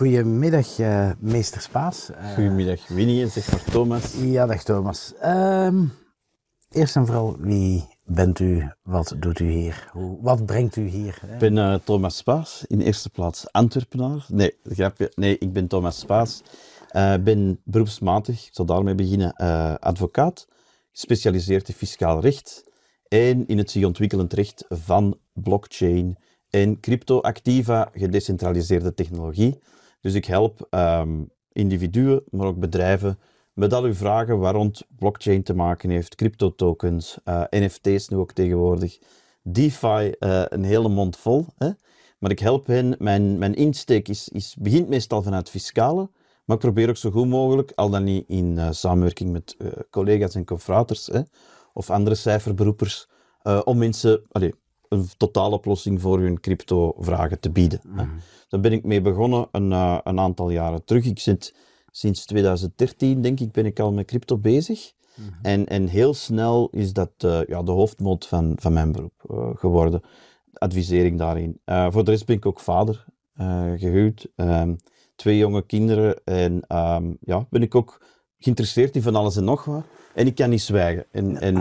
Goedemiddag, eh, meester Spaas. Eh, Goedemiddag, Winnie en zeg maar Thomas. Ja, dag Thomas. Ehm, eerst en vooral, wie bent u? Wat doet u hier? Hoe, wat brengt u hier? Ik ben eh, Thomas Spaas, in eerste plaats Antwerpenaar. Nee, grapje. Nee, ik ben Thomas Spaas. Ik ben beroepsmatig, ik zal daarmee beginnen, advocaat, gespecialiseerd in fiscaal recht en in het zich ontwikkelend recht van blockchain en cryptoactiva, gedecentraliseerde technologie. Dus ik help ehm, individuen, maar ook bedrijven met al uw vragen waar rond blockchain te maken heeft, crypto tokens, eh, NFT's nu ook tegenwoordig, DeFi, eh, een hele mond vol. Hè? Maar ik help hen, mijn, mijn insteek is, is, begint meestal vanuit fiscale, maar ik probeer ook zo goed mogelijk, al dan niet in eh, samenwerking met collega's en confraters of andere cijferberoepers, om mensen, een totale oplossing voor hun crypto-vragen te bieden. Mm. Daar ben ik mee begonnen een, eh, een, aantal jaren terug. Ik zit sinds 2013, denk ik, ben ik al met crypto bezig. Mm-hmm. En, en heel snel is dat eh, ja, de hoofdmoot van, van mijn beroep eh, geworden. Advisering daarin. voor de rest ben ik ook vader gehuwd. Ehm, twee jonge kinderen. En ehm, ja, ben ik ook geïnteresseerd in van alles en nog wat. En ik kan niet zwijgen. En, en,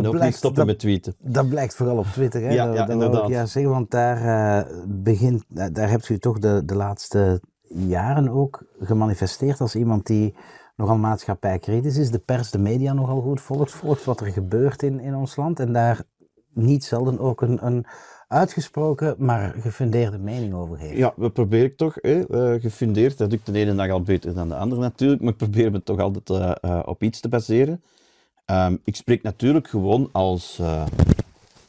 uh, niet stoppen met tweeten. Dat blijkt vooral op Twitter. Hè? Ja, dat, ja dat inderdaad. Ik, ja, zeggen, want daar, eh, begint, daar hebt u toch de, de laatste jaren ook gemanifesteerd als iemand die nogal maatschappijkritisch is, de pers, de media nogal goed volgt, volgt wat er gebeurt in, in ons land en daar niet zelden ook een, een uitgesproken, maar gefundeerde mening over geven. Ja, we ik toch, hè, eh, gefundeerd, dat doe ik de ene dag al beter dan de andere natuurlijk, maar ik probeer me toch altijd eh, eh, op iets te baseren. Ehm, ik spreek natuurlijk gewoon als,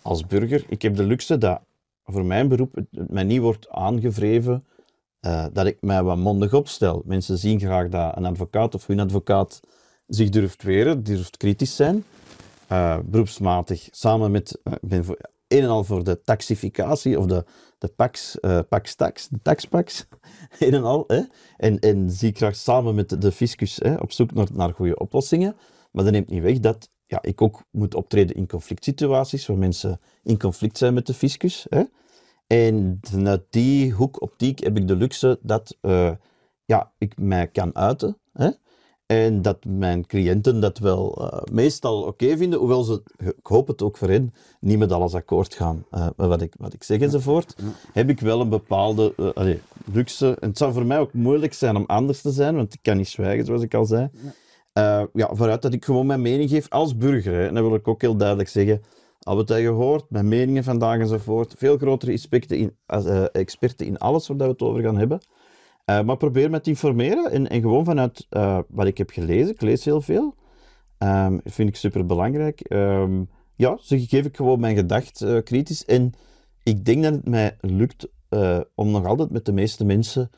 als burger. Ik heb de luxe dat voor mijn beroep het, mij niet wordt aangevreven dat ik mij wat mondig opstel. Mensen zien graag dat een advocaat of hun advocaat zich durft weren, durft kritisch zijn. beroepsmatig, samen met, een en al voor de taxificatie of de, de pax, uh, eh, pax de taxpax, een en al. Hè? En, en Ziekracht samen met de, fiscus hè, op zoek naar, naar goede oplossingen. Maar dat neemt niet weg dat ja, ik ook moet optreden in conflict situaties, waar mensen in conflict zijn met de fiscus. Hè? En vanuit die hoek optiek heb ik de luxe dat eh, ja, ik mij kan uiten. Hè? En dat mijn cliënten dat wel eh, meestal oké vinden, hoewel ze, ik hoop het ook voor hen, niet met alles akkoord gaan. Uh, wat, ik, wat ik zeg enzovoort, heb ik wel een bepaalde eh, luxe. En het zou voor mij ook moeilijk zijn om anders te zijn, want ik kan niet zwijgen, zoals ik al zei. ja, vooruit dat ik gewoon mijn mening geef als burger. En dat wil ik ook heel duidelijk zeggen. Al wat je gehoord, mijn meningen vandaag enzovoort. Veel grotere experten in, experten in alles waar we het over gaan hebben. Eh, maar probeer me te informeren en, en gewoon vanuit eh, wat ik heb gelezen, ik lees heel veel, ehm, vind ik super belangrijk. Ehm, ja, zo geef ik gewoon mijn gedacht eh, kritisch. En ik denk dat het mij lukt om nog altijd met de meeste mensen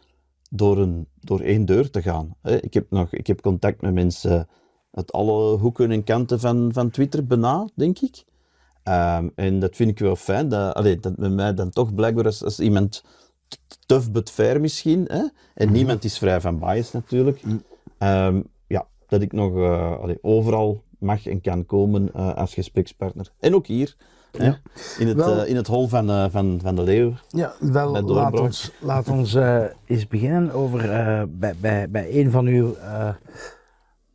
door, een, door één deur te gaan. Ik heb, nog, ik heb contact met mensen uit alle hoeken en kanten van, van Twitter, bijna, denk ik. Um, en dat vind ik wel fijn, dat, dat met mij dan toch blijkbaar als, als iemand tough but fair misschien. Hè? En mhm. niemand is vrij van bias natuurlijk. Mhm. Ehm, ja, dat ik nog eh, overal mag en kan komen eh, als gesprekspartner. En ook hier. Ja. In, het, eh, in het hol van, van, van de Leeuw. Ja, wel, laat ons, laat ons eens beginnen over, bij, bij, bij een van uw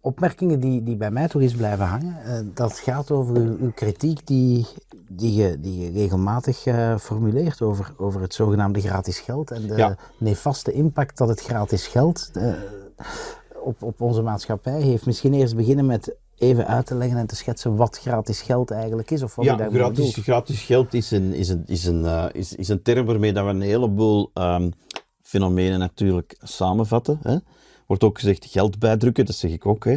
opmerkingen die, die bij mij toch eens blijven hangen, eh, dat gaat over uw, kritiek die, die, je, die je regelmatig eh, formuleert over, over het zogenaamde gratis geld en de ja. nefaste impact dat het gratis geld eh, op, op onze maatschappij heeft. Misschien eerst beginnen met even uit te leggen en te schetsen wat gratis geld eigenlijk is of wat ja, je daarmee gratis, bedoelt. gratis geld is een, is een, is een, is, is een term waarmee dat we een heleboel ehm, fenomenen natuurlijk samenvatten. Hè? wordt ook gezegd geld bijdrukken, dat zeg ik ook. Hè.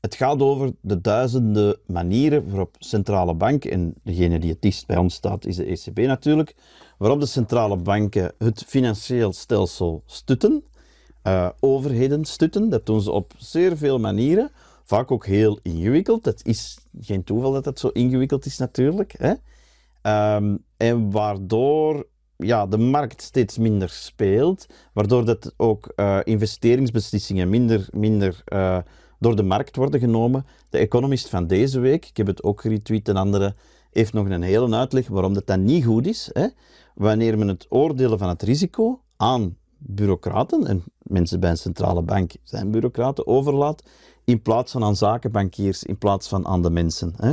Het gaat over de duizenden manieren waarop centrale banken en degene die het dichtst bij ons staat is de ECB natuurlijk, waarop de centrale banken het financieel stelsel stutten, eh, overheden stutten. Dat doen ze op zeer veel manieren, vaak ook heel ingewikkeld. Het is geen toeval dat dat zo ingewikkeld is natuurlijk. Hè. Ehm, en waardoor ja, de markt steeds minder speelt, waardoor dat ook eh, investeringsbeslissingen minder, minder eh, door de markt worden genomen. De Economist van deze week, ik heb het ook geretweet, en andere heeft nog een hele uitleg waarom dat dan niet goed is. Hè? Wanneer men het oordelen van het risico aan bureaucraten, en mensen bij een centrale bank zijn bureaucraten, overlaat, in plaats van aan zakenbankiers, in plaats van aan de mensen. Hè?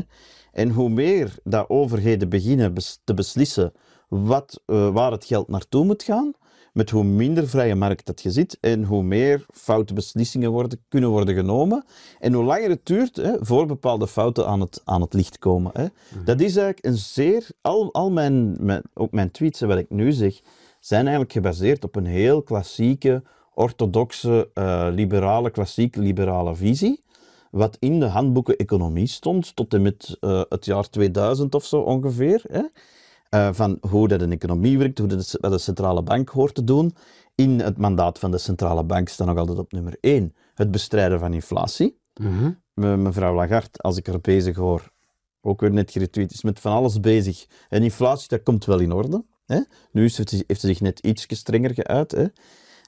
En hoe meer dat overheden beginnen te beslissen wat, eh, waar het geld naartoe moet gaan. Met hoe minder vrije markt dat je zit en hoe meer foute beslissingen worden, kunnen worden genomen. En hoe langer het duurt hè, voor bepaalde fouten aan het, aan het licht komen. Hè. Mhm. Dat is eigenlijk een zeer. Al, al mijn, mijn, ook mijn tweets wat ik nu zeg, zijn eigenlijk gebaseerd op een heel klassieke, orthodoxe, eh, liberale, klassiek liberale visie wat in de handboeken economie stond, tot en met eh, het jaar 2000 of zo ongeveer. Hè. Eh, van hoe dat een economie werkt, hoe wat de centrale bank hoort te doen. In het mandaat van de centrale bank staat nog altijd op nummer één het bestrijden van inflatie. Mm mevrouw Lagarde, als ik er bezig hoor, ook weer net geretweet, is met van alles bezig. En inflatie, dat komt wel in orde. Hè? Nu heeft ze, heeft ze zich net iets strenger geuit. Hè?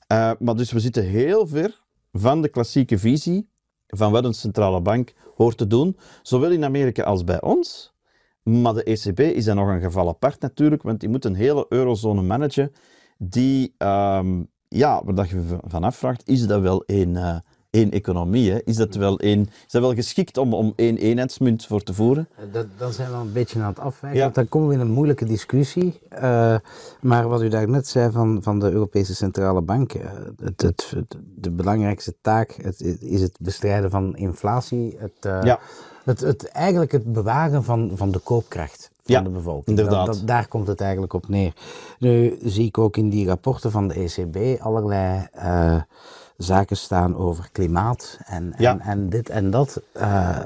Eh, maar dus we zitten heel ver van de klassieke visie van wat een centrale bank hoort te doen, zowel in Amerika als bij ons. Maar de ECB is dan nog een geval apart natuurlijk, want die moet een hele eurozone managen die, ehm, ja, waar dat je van afvraagt, is dat wel eh, één, economie? Hè? Is, dat wel één, is dat wel geschikt om, om één eenheidsmunt voor te voeren? Dat, dan zijn we een beetje aan het afwijken, dan komen we in een moeilijke discussie. Eh, maar wat u daarnet zei van, van de Europese Centrale Bank, eh, het, het, de belangrijkste taak is het bestrijden van inflatie, het... Ja het, het, eigenlijk het bewagen van, van de koopkracht van de bevolking. Inderdaad. daar komt het eigenlijk op neer. Nu zie ik ook in die rapporten van de ECB allerlei eh, zaken staan over klimaat en, en, en, dit en dat. Eh,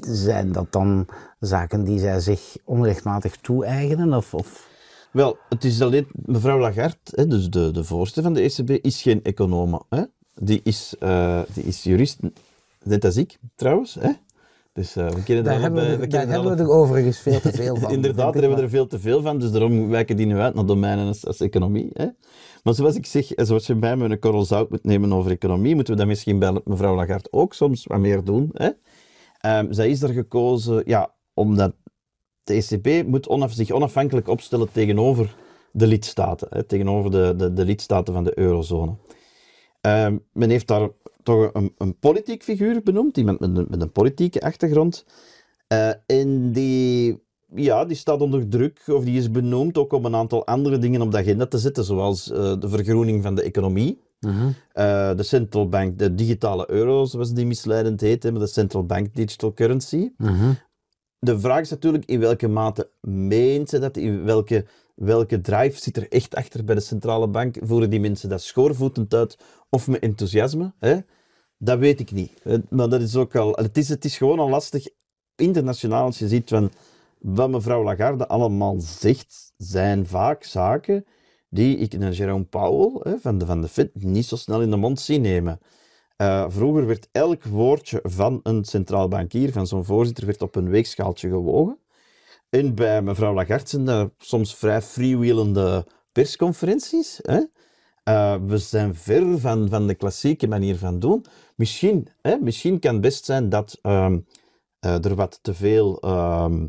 zijn dat dan zaken die zij zich onrechtmatig toe-eigenen? Of, of? Wel, het is alleen mevrouw Lagarde, dus de, de voorzitter van de ECB, is geen econoom. Die, is, eh, die is jurist, net als ik trouwens. Hè? Dus eh, we kennen daar, hebben, we, eh, we, hebben er overigens veel te veel van. Inderdaad, daar hebben we er veel te veel van, dus daarom wijken die nu uit naar domeinen als, als economie. Hè? Maar zoals ik zeg, eh, zoals je bij me een korrel zout moet nemen over economie, moeten we dat misschien bij mevrouw Lagarde ook soms wat meer doen. Hè? Ehm, zij is er gekozen ja, omdat de ECB moet zich onafhankelijk opstellen tegenover de lidstaten, hè, tegenover de, de, de lidstaten van de eurozone. Ehm, men heeft daar toch een, een politiek figuur benoemd, iemand met een, politieke achtergrond. Eh, en die, ja, die staat onder druk, of die is benoemd ook om een aantal andere dingen op de agenda te zetten, zoals eh, de vergroening van de economie. Mhm. Eh, de central bank, de digitale euro, zoals die misleidend heet, de central bank digital currency. Mhm. De vraag is natuurlijk in welke mate meent ze dat, in welke welke drive zit er echt achter bij de centrale bank? Voeren die mensen dat schoorvoetend uit of met enthousiasme? Hè? Dat weet ik niet. Eh, maar dat is ook al... Het is, het is gewoon al lastig internationaal als je ziet van wat mevrouw Lagarde allemaal zegt, zijn vaak zaken die ik naar Jerome Powell van, de, van de Fed niet zo snel in de mond zie nemen. Eh, vroeger werd elk woordje van een centraal bankier, van zo'n voorzitter, werd op een weegschaaltje gewogen. En bij mevrouw Lagarde zijn dat soms vrij freewheelende persconferenties. Hè? Eh, we zijn ver van, van de klassieke manier van doen. Misschien, hè, misschien kan het best zijn dat ehm, eh, er wat te veel, ehm,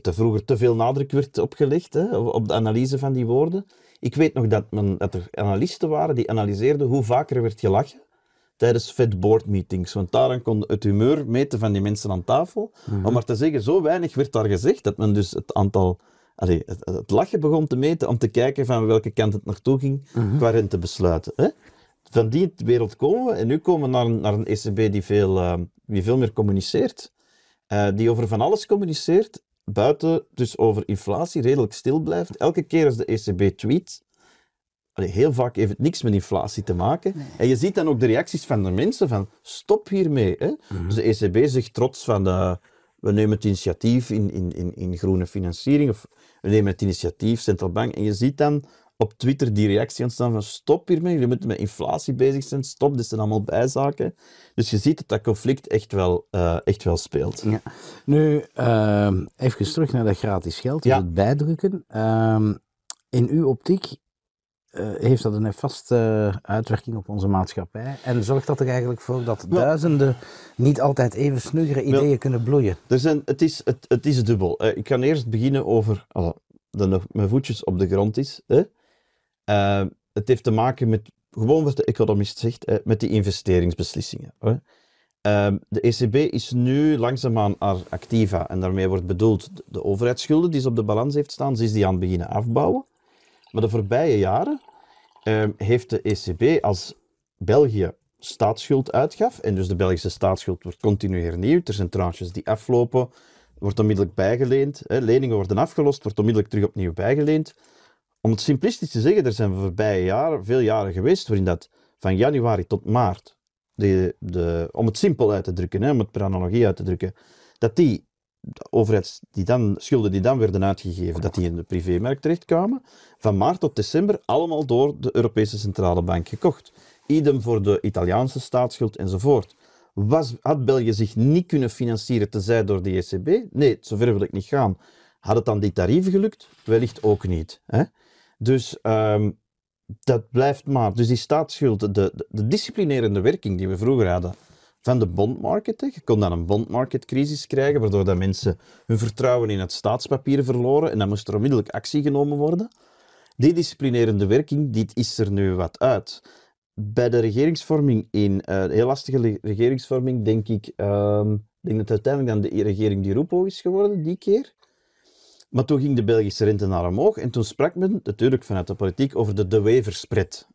te vroeger te veel nadruk werd opgelegd hè, op de analyse van die woorden. Ik weet nog dat, men, dat er analisten waren die analyseerden hoe vaker werd gelachen tijdens Fed Board meetings. Want daaraan kon het humeur meten van die mensen aan tafel. Mhm. Om maar te zeggen, zo weinig werd daar gezegd dat men dus het aantal Allee, het, het, lachen begon te meten om te kijken van welke kant het naartoe ging uh mhm. -huh. qua rentebesluiten. Hè? Van die wereld komen we en nu komen we naar een, naar een ECB die veel, ehm, die veel meer communiceert, eh, die over van alles communiceert, buiten dus over inflatie redelijk stil blijft. Elke keer als de ECB tweet, heel vaak heeft het niks met inflatie te maken. En je ziet dan ook de reacties van de mensen van stop hiermee. Hè? Mhm. Dus de ECB zegt trots van... de eh, we nemen het initiatief in, in, in, in groene financiering of we nemen het initiatief centrale Bank. En je ziet dan op Twitter die reactie ontstaan van stop hiermee, jullie moeten met inflatie bezig zijn, stop, dit zijn allemaal bijzaken. Dus je ziet dat dat conflict echt wel, eh, echt wel speelt. Ja. Nu, eh, even terug naar dat gratis geld, ja. het bijdrukken. Ehm, in uw optiek eh, heeft dat een nefaste eh, uitwerking op onze maatschappij. En zorgt dat er eigenlijk voor dat duizenden niet altijd even snuggere ideeën kunnen bloeien. Dus, er eh, het, is, het, het is dubbel. ik kan eerst beginnen over oh, dat nog mijn voetjes op de grond is. Hè? het heeft te maken met, gewoon wat de economist zegt, met die investeringsbeslissingen. Hè? de ECB is nu langzaamaan haar activa en daarmee wordt bedoeld de overheidsschulden die ze op de balans heeft staan, ze is die aan het beginnen afbouwen. Maar de voorbije jaren Ehm, heeft de ECB als België staatsschuld uitgaf, en dus de Belgische staatsschuld wordt continu hernieuwd, er zijn tranches die aflopen, wordt onmiddellijk bijgeleend, hè, leningen worden afgelost, wordt onmiddellijk terug opnieuw bijgeleend. Om het simplistisch te zeggen, er zijn voorbije jaren, veel jaren geweest waarin dat van januari tot maart, de, de, om het simpel uit te drukken, hè, om het per analogie uit te drukken, dat die overheids, die dan, schulden die dan werden uitgegeven, dat die in de privémarkt terechtkwamen, van maart tot december allemaal door de Europese Centrale Bank gekocht. Idem voor de Italiaanse staatsschuld enzovoort. Was, had België zich niet kunnen financieren tenzij door de ECB? Nee, zover wil ik niet gaan. Had het dan die tarieven gelukt? Wellicht ook niet. Hè? Dus ehm, dat blijft maar. Dus die staatsschuld, de, de, de disciplinerende werking die we vroeger hadden, van de bondmarket. Hè. Je kon dan een bondmarketcrisis krijgen, waardoor dat mensen hun vertrouwen in het staatspapier verloren en dan moest er onmiddellijk actie genomen worden. Die disciplinerende werking, dit is er nu wat uit. Bij de regeringsvorming in, uh, heel lastige regeringsvorming, denk ik, uh, denk dat uiteindelijk dan de e-, regering die Roepo is geworden, die keer. Maar toen ging de Belgische rente naar omhoog en toen sprak men natuurlijk vanuit de politiek over de de Weverspread.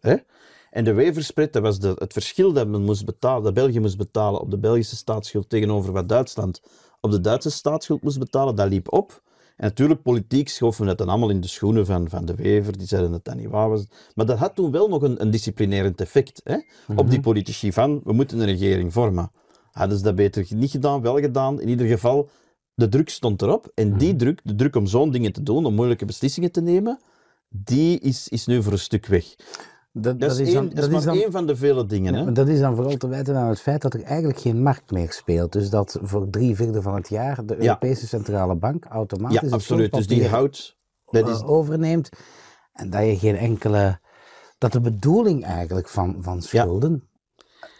En de waverspread, dat was het verschil dat, men moest betalen, dat België moest betalen op de Belgische staatsschuld tegenover wat Duitsland op de Duitse staatsschuld moest betalen, dat liep op. En natuurlijk, politiek schoven we dat dan allemaal in de schoenen van, van de Wever. Die zeiden dat dat niet waar was. Maar dat had toen wel nog een, een disciplinerend effect hè? op mhm. die politici van we moeten een regering vormen. Hadden ze dat beter niet gedaan, wel gedaan. In ieder geval, de druk stond erop. En die mhm. druk, de druk om zo'n dingen te doen, om moeilijke beslissingen te nemen, die is, is nu voor een stuk weg. Dat, dat, is, dan, dat is, van de vele dingen. Dat is dan vooral te wijten aan het feit dat er eigenlijk geen markt meer speelt. Dus dat voor drie vierde van het jaar de Europese Centrale Bank automatisch. Ja, absoluut. Dus die houdt. Dat eh, overneemt. En dat je geen enkele. Dat de bedoeling eigenlijk van, van schulden.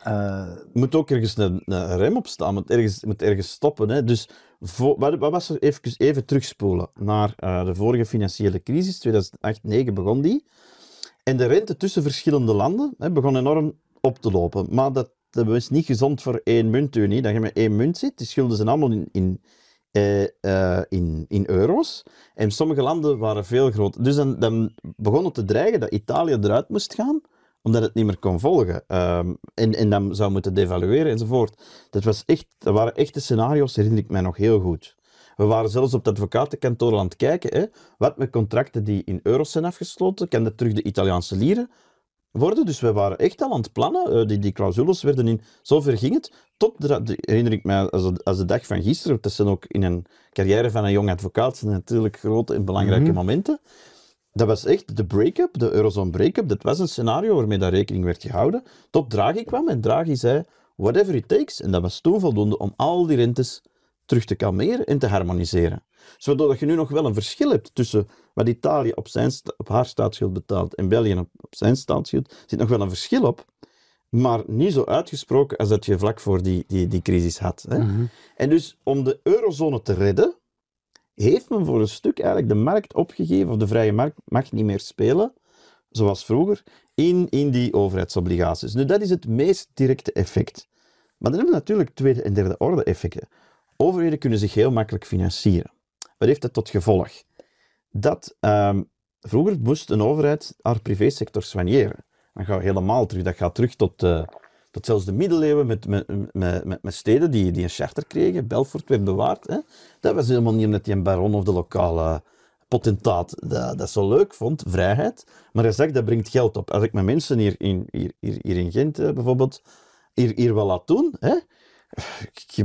Ja. Eh, moet ook ergens een, rem op staan, moet ergens, moet ergens stoppen. Hè? Dus wat, wat, was er? Even, even terugspoelen naar eh, de vorige financiële crisis, 2008-2009 begon die. En de rente tussen verschillende landen hè, begon enorm op te lopen. Maar dat, dat niet gezond voor één muntunie. Dat je met één munt zit. Die schulden zijn allemaal in, in, eh, eh, in, in euro's. En sommige landen waren veel groter. Dus dan, begon het te dreigen dat Italië eruit moest gaan omdat het niet meer kon volgen. Ehm, en, en dan zou moeten devalueren enzovoort. Dat, was echt, dat waren echte scenario's, herinner ik mij nog heel goed. We waren zelfs op het advocatenkantoor aan het kijken. Hè. Wat met contracten die in euro's zijn afgesloten, kunnen terug de Italiaanse lieren worden. Dus we waren echt al aan het plannen. Eh, die, die clausules werden in... Zover ging het. Tot de, herinner ik mij als de, als de dag van gisteren. Dat zijn ook in een carrière van een jong advocaat zijn natuurlijk grote en belangrijke mhm. momenten. Dat was echt de break-up, de eurozone break-up. Dat was een scenario waarmee daar rekening werd gehouden. Tot Draghi kwam en Draghi zei, whatever it takes. En dat was toen voldoende om al die rentes terug te kalmeren en te harmoniseren. Zodat je nu nog wel een verschil hebt tussen wat Italië op, zijn, op haar staatsschuld betaalt en België op, zijn staatsschuld. Er zit nog wel een verschil op, maar niet zo uitgesproken als dat je vlak voor die, die, die crisis had. Hè. Mhm. En dus om de eurozone te redden, heeft men voor een stuk eigenlijk de markt opgegeven, of de vrije markt mag niet meer spelen, zoals vroeger, in, in die overheidsobligaties. Nu, dat is het meest directe effect. Maar dan hebben we natuurlijk tweede en derde orde effecten. Overheden kunnen zich heel makkelijk financieren. Wat heeft dat tot gevolg? Dat ehm, vroeger moest een overheid haar privésector soigneren. Dan gaan we helemaal terug. Dat gaat terug tot, eh, tot zelfs de middeleeuwen met, met, met, met, steden die, die een charter kregen. Belfort werd bewaard. Hè? Dat was helemaal niet omdat die een baron of de lokale potentaat dat, dat zo leuk vond, vrijheid. Maar hij zegt, dat brengt geld op. Als ik mijn mensen hier in, hier, hier, hier in Gent eh, bijvoorbeeld hier, hier wel laat doen, hè,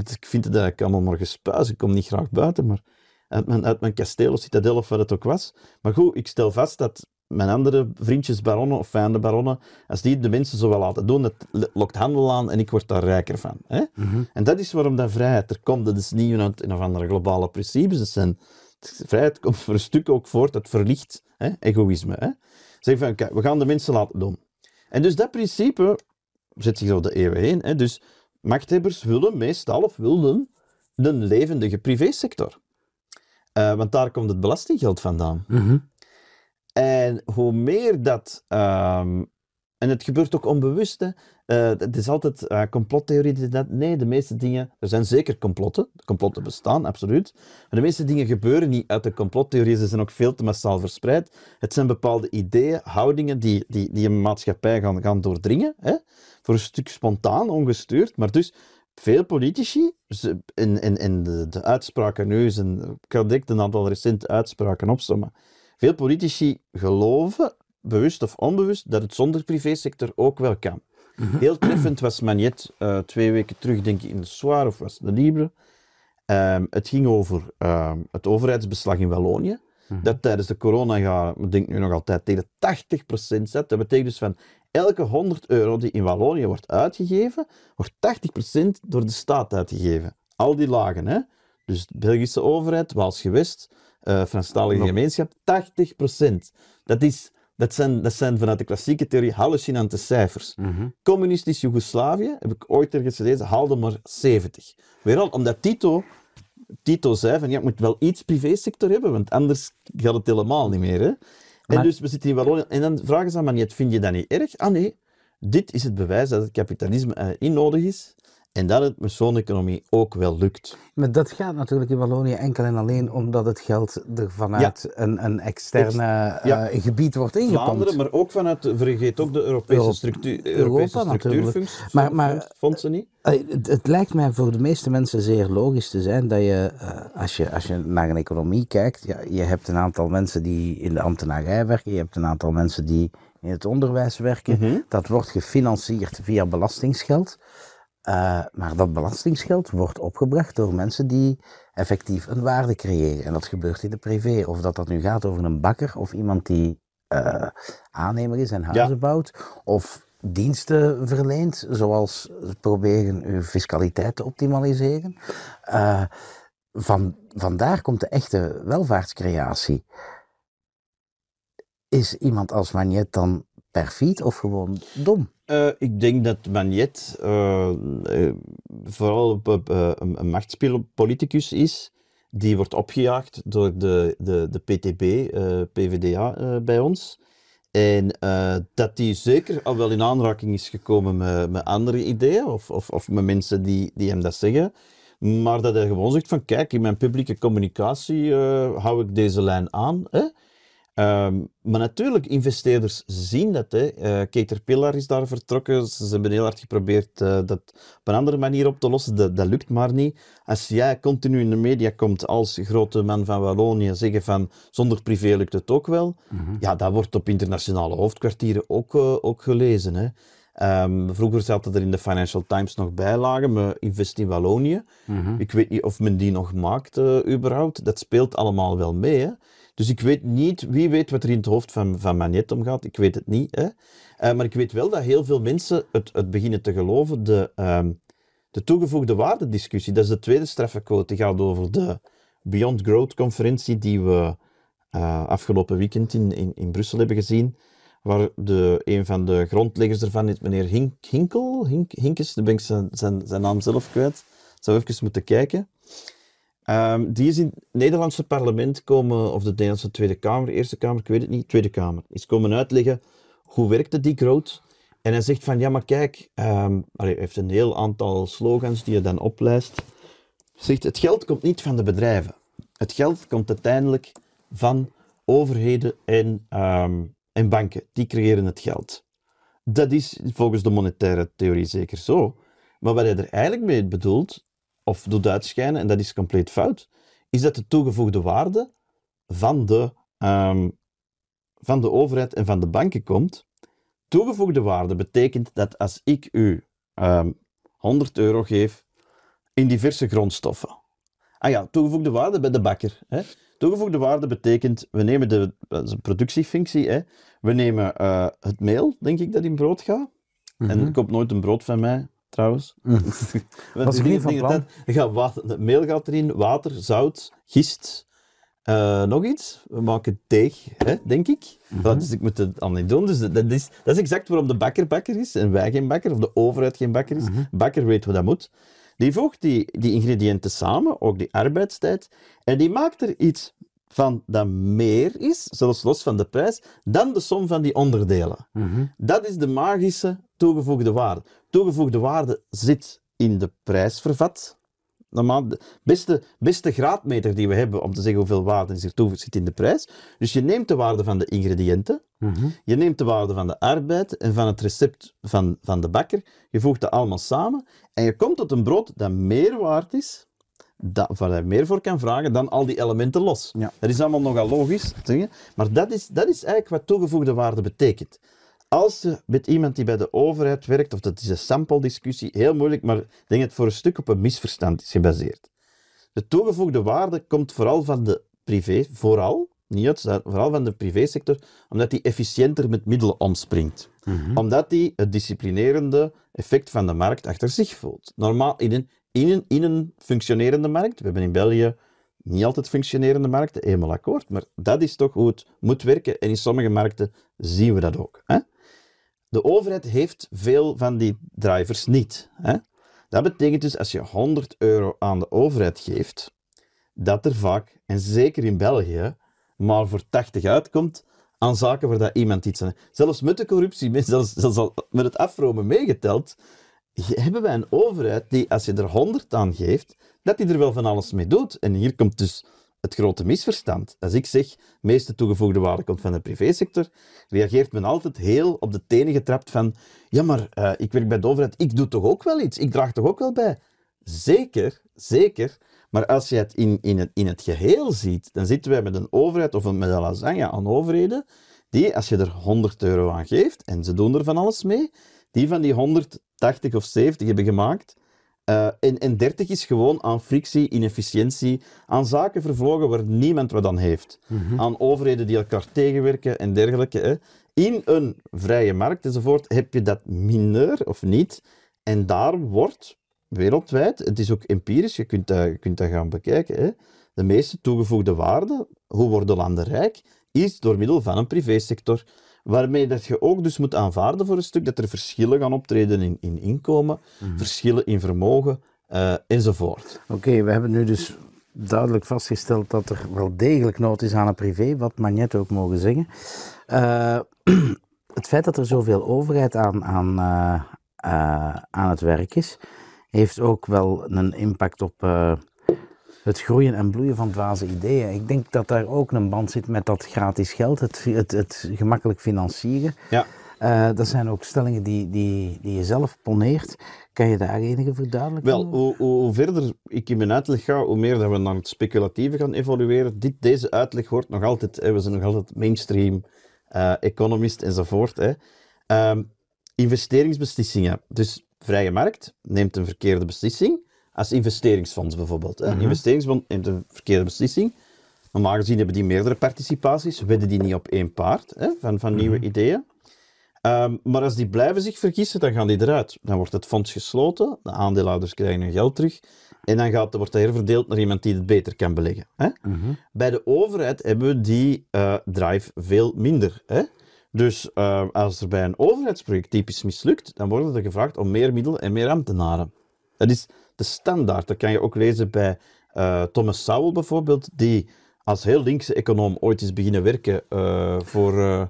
ik, vind het ik allemaal maar gespuis. Ik kom niet graag buiten, maar uit mijn, uit mijn kasteel of citadel of wat het ook was. Maar goed, ik stel vast dat mijn andere vriendjes baronnen of fijne baronnen, als die de mensen zo wel laten doen, dat lokt handel aan en ik word daar rijker van. Hè? Mhm. En dat is waarom dat vrijheid er komt. Dat is niet een of andere globale principes. Dat zijn, vrijheid komt voor een stuk ook voort dat verlicht hè? egoïsme. Hè? Zeg van, kijk, we gaan de mensen laten doen. En dus dat principe zit zich zo de eeuwen heen. Hè? Dus Machthebbers willen meestal, of wilden, een levendige privésector. Eh, want daar komt het belastinggeld vandaan. Mhm. En hoe meer dat ehm, en het gebeurt ook onbewust. Hè. Eh, het is altijd complottheorie. Dat, nee, de meeste dingen. Er zijn zeker complotten. Complotten bestaan, absoluut. Maar de meeste dingen gebeuren niet uit de complottheorie. Ze zijn ook veel te massaal verspreid. Het zijn bepaalde ideeën, houdingen die, die, die een maatschappij gaan, gaan doordringen. Hè. Voor een stuk spontaan, ongestuurd. Maar dus veel politici, in, in, in de, de uitspraken nu, zijn, ik kan direct een aantal recente uitspraken opzommen. Veel politici geloven bewust of onbewust, dat het zonder privésector ook wel kan. Mhm. Heel treffend was Magnet eh, twee weken terug, denk ik, in de Soir of was de Libre. Ehm, het ging over ehm, het overheidsbeslag in Wallonië. Mhm. Dat tijdens de coronajaren, ik denk nu nog altijd, tegen 80% zat. Dat betekent dus van elke 100 euro die in Wallonië wordt uitgegeven, wordt 80% door de staat uitgegeven. Al die lagen, hè? Dus de Belgische overheid, Waals Gewest, uh, eh, Franstalige gemeenschap, 80%. Dat is dat zijn, dat zijn vanuit de klassieke theorie hallucinante cijfers. Mhm. Communistisch Joegoslavië, heb ik ooit ergens gelezen, haalde maar 70. Weer al, omdat Tito, Tito zei van ja, je moet wel iets privésector hebben, want anders gaat het helemaal niet meer. Hè? En dus we zitten in Wallonië. En dan vragen ze aan Maniet, vind je dat niet erg? Ah nee, dit is het bewijs dat het kapitalisme eh, in nodig is en dat het met zo'n economie ook wel lukt. Maar dat gaat natuurlijk in Wallonië enkel en alleen omdat het geld er vanuit een, een externe eh, gebied wordt ingepompt. Vlaanderen, maar ook vanuit, vergeet ook de Europese structuur, Europese Maar, maar vond ze niet? Eh, het, het, lijkt mij voor de meeste mensen zeer logisch te zijn dat je, eh, als je, als je naar een economie kijkt, ja, je hebt een aantal mensen die in de ambtenarij werken, je hebt een aantal mensen die in het onderwijs werken. Mhm. Dat wordt gefinancierd via belastingsgeld. Eh, maar dat belastingsgeld wordt opgebracht door mensen die effectief een waarde creëren. En dat gebeurt in de privé. Of dat dat nu gaat over een bakker of iemand die eh, aannemer is en huizen bouwt. Of diensten verleent, zoals proberen uw fiscaliteit te optimaliseren. Eh, van, vandaar komt de echte welvaartscreatie. Is iemand als Magnet dan perfiet of gewoon dom? Eh, ik denk dat Magnet uh, vooral een machtspoliticus is. Die wordt opgejaagd door de, de, de PTB, PVDA bij ons. En dat die zeker al wel in aanraking is gekomen met, met andere ideeën of, of, of met mensen die, die hem dat zeggen. Maar dat hij gewoon zegt van kijk, in mijn publieke communicatie hou ik deze lijn aan. Hè? Ehm, maar natuurlijk, investeerders zien dat. Hè. Uh, Caterpillar is daar vertrokken. Ze hebben heel hard geprobeerd eh, dat op een andere manier op te lossen. Dat, lukt maar niet. Als jij continu in de media komt als grote man van Wallonië zeggen van zonder privé lukt het ook wel. Mhm. Ja, dat wordt op internationale hoofdkwartieren ook, eh, ook gelezen. Hè. Ehm, vroeger zaten er in de Financial Times nog bijlagen, me invest in Wallonië. Mhm. Ik weet niet of men die nog maakt, überhaupt. Dat speelt allemaal wel mee. Hè. Dus ik weet niet, wie weet wat er in het hoofd van, van Magnet omgaat, ik weet het niet. Hè? Eh, maar ik weet wel dat heel veel mensen het, het beginnen te geloven. De, ehm, de toegevoegde waardediscussie, dat is de tweede straffenquote, die gaat over de Beyond Growth conferentie die we eh, afgelopen weekend in, in, in Brussel hebben gezien waar de, een van de grondleggers ervan is, meneer Hink, Hinkel, Hinkes, dan ben ik zijn, zijn, zijn naam zelf kwijt. Zou even moeten kijken. Ehm, die is in het Nederlandse parlement komen, of de Nederlandse Tweede Kamer, Eerste Kamer, ik weet het niet, Tweede Kamer, is komen uitleggen hoe werkte die growth. En hij zegt van, ja maar kijk, ehm, hij heeft een heel aantal slogans die je dan oplijst. Zegt, het geld komt niet van de bedrijven. Het geld komt uiteindelijk van overheden en, ehm, en banken. Die creëren het geld. Dat is volgens de monetaire theorie zeker zo. Maar wat hij er eigenlijk mee bedoelt, of doet uitschijnen, en dat is compleet fout, is dat de toegevoegde waarde van de, ehm, van de overheid en van de banken komt. Toegevoegde waarde betekent dat als ik u 100 ehm, euro geef in diverse grondstoffen. Ah ja, toegevoegde waarde bij de bakker. Hè? Toegevoegde waarde betekent, we nemen de, productiefunctie, hè? we nemen eh, het meel, denk ik, dat in brood gaat. En ik mhm. komt nooit een brood van mij, trouwens. Wat dingen, van plan? Ja, water, meel gaat erin, water, zout, gist. Eh, nog iets? We maken deeg, hè, denk ik. Mm -hmm. Dus ik moet het aan niet doen. Dus dat is, dat is exact waarom de bakker bakker is en wij geen bakker, of de overheid geen bakker is. Mhm. Bakker weet hoe dat moet. Die voegt die, die ingrediënten samen, ook die arbeidstijd, en die maakt er iets van dat meer is, zelfs los van de prijs, dan de som van die onderdelen. Mhm. Dat is de magische toegevoegde waarde. Toegevoegde waarde zit in de prijs vervat. de beste, beste graadmeter die we hebben om te zeggen hoeveel waarde is er toe zit in de prijs. Dus je neemt de waarde van de ingrediënten, mhm. je neemt de waarde van de arbeid en van het recept van, van de bakker. Je voegt dat allemaal samen en je komt tot een brood dat meer waard is, dat, waar je meer voor kan vragen, dan al die elementen los. Dat is allemaal nogal logisch, maar dat is, dat is eigenlijk wat toegevoegde waarde betekent als je met iemand die bij de overheid werkt, of dat is een sample-discussie, heel moeilijk, maar ik denk dat het voor een stuk op een misverstand is gebaseerd. De toegevoegde waarde komt vooral van de privé, vooral, niet uit, vooral van de privésector, omdat die efficiënter met middelen omspringt. Mhm. Omdat die het disciplinerende effect van de markt achter zich voelt. Normaal in een, in, een, in een functionerende markt, we hebben in België niet altijd functionerende markten, eenmaal akkoord, maar dat is toch hoe het moet werken en in sommige markten zien we dat ook. Hè? De overheid heeft veel van die drivers niet. Hè? Dat betekent dus als je 100 euro aan de overheid geeft, dat er vaak, en zeker in België, maar voor 80 uitkomt aan zaken waar dat iemand iets aan heeft. Zelfs met de corruptie, zelfs, met het afromen meegeteld, hebben wij een overheid die, als je er 100 aan geeft, dat die er wel van alles mee doet. En hier komt dus het grote misverstand. Als ik zeg, meeste toegevoegde waarde komt van de privésector, reageert men altijd heel op de tenen getrapt van, ja maar eh, ik werk bij de overheid, ik doe toch ook wel iets, ik draag toch ook wel bij. Zeker, zeker. Maar als je het in, in, het, in het geheel ziet, dan zitten wij met een overheid of met een lasagne aan overheden, die als je er 100 euro aan geeft, en ze doen er van alles mee, die van die 180 of 70 hebben gemaakt, uh, en, 30 is gewoon aan frictie, inefficiëntie, aan zaken vervlogen waar niemand wat aan heeft. Mhm. Aan overheden die elkaar tegenwerken en dergelijke. Hè. In een vrije markt enzovoort heb je dat minder of niet. En daar wordt wereldwijd, het is ook empirisch, je kunt dat, kunt dat gaan bekijken, hè. de meeste toegevoegde waarde, hoe worden landen rijk, is door middel van een privésector. Waarmee dat je ook dus moet aanvaarden voor een stuk dat er verschillen gaan optreden in, in inkomen, mhm. verschillen in vermogen eh, enzovoort. Oké, we hebben nu dus duidelijk vastgesteld dat er wel degelijk nood is aan een privé, wat Magnet ook mogen zeggen. Eh, het feit dat er zoveel overheid aan, aan, eh, aan het werk is, heeft ook wel een impact op het groeien en bloeien van dwaze ideeën. Ik denk dat daar ook een band zit met dat gratis geld, het, het, het gemakkelijk financieren. Ja. dat eh, zijn ook stellingen die, die, die je zelf poneert. Kan je daar enige voor Wel, hoe, hoe, verder ik in mijn uitleg ga, hoe meer dat we naar het speculatieve gaan evolueren. Dit, deze uitleg wordt nog altijd, hè, we zijn nog altijd mainstream uh, economist enzovoort. Hè. Ehm, investeringsbeslissingen. Dus vrije markt neemt een verkeerde beslissing als investeringsfonds bijvoorbeeld. Een mhm. investeringsfonds neemt een verkeerde beslissing. Normaal gezien hebben die meerdere participaties, wedden die niet op één paard hè, van, van mhm. nieuwe ideeën. Ehm, maar als die blijven zich vergissen, dan gaan die eruit. Dan wordt het fonds gesloten, de aandeelhouders krijgen hun geld terug en dan gaat, wordt dat herverdeeld naar iemand die het beter kan beleggen. Hè? Mhm. Bij de overheid hebben we die uh, drive veel minder. Hè? Dus eh, als er bij een overheidsproject typisch mislukt, dan worden er gevraagd om meer middelen en meer ambtenaren. Dat is de standaard. Dat kan je ook lezen bij eh, Thomas Sowell bijvoorbeeld, die als heel linkse econoom ooit is beginnen werken eh, voor eh,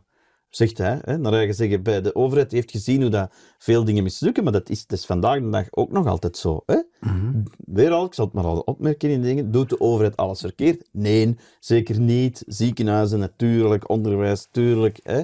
zegt hij. Hè. Dan zeggen, bij de overheid heeft gezien hoe dat veel dingen mislukken, maar dat is, vandaag de dag ook nog altijd zo. Hè. Mhm. Weer al, ik zal het maar al opmerken in dingen, doet de overheid alles verkeerd? Nee, zeker niet. Ziekenhuizen natuurlijk, onderwijs tuurlijk. Hè.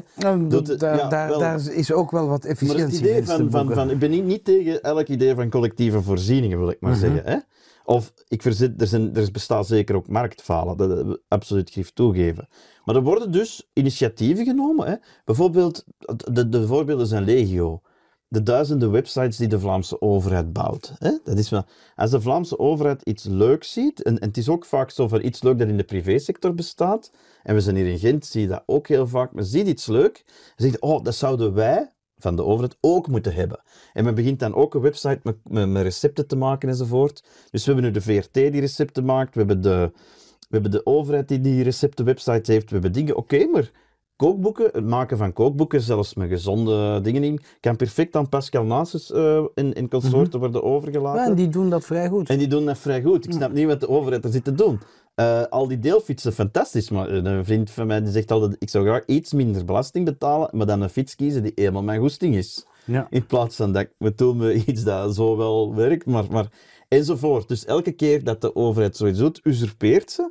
doet daar is ook wel wat efficiëntie maar het idee van, van, van, Ik ben niet, niet tegen elk idee van collectieve voorzieningen, wil ik maar mhm. zeggen. Hè. Of ik verzit, er, zijn, er zeker ook marktfalen, dat eh, absoluut grief toegeven. Maar er worden dus initiatieven genomen. Hè? Bijvoorbeeld, de, de voorbeelden zijn legio. De duizenden websites die de Vlaamse overheid bouwt. Hè? Dat is, als de Vlaamse overheid iets leuks ziet, en, het is ook vaak zo van iets leuk dat in de privésector bestaat, en we zijn hier in Gent, zie je dat ook heel vaak, maar ziet iets leuk, en zegt, oh, dat zouden wij van de overheid ook moeten hebben. En men begint dan ook een website met, met, recepten te maken enzovoort. Dus we hebben nu de VRT die recepten maakt, we hebben de, we hebben de overheid die die receptenwebsites heeft, we hebben dingen, oké, maar kookboeken, het maken van kookboeken, zelfs met gezonde dingen in, kan perfect aan Pascal Nasus uh, in, in consorten mhm. worden overgelaten. en die doen dat vrij goed. En die doen dat vrij goed. Ik mhm. snap niet wat de overheid er zit te doen. Eh, al die deelfietsen, fantastisch. Maar een vriend van mij die zegt altijd, ik zou graag iets minder belasting betalen, maar dan een fiets kiezen die helemaal mijn goesting is. Ja. In plaats van dat we doen iets dat zo wel werkt, maar, maar enzovoort. Dus elke keer dat de overheid zoiets doet, usurpeert ze.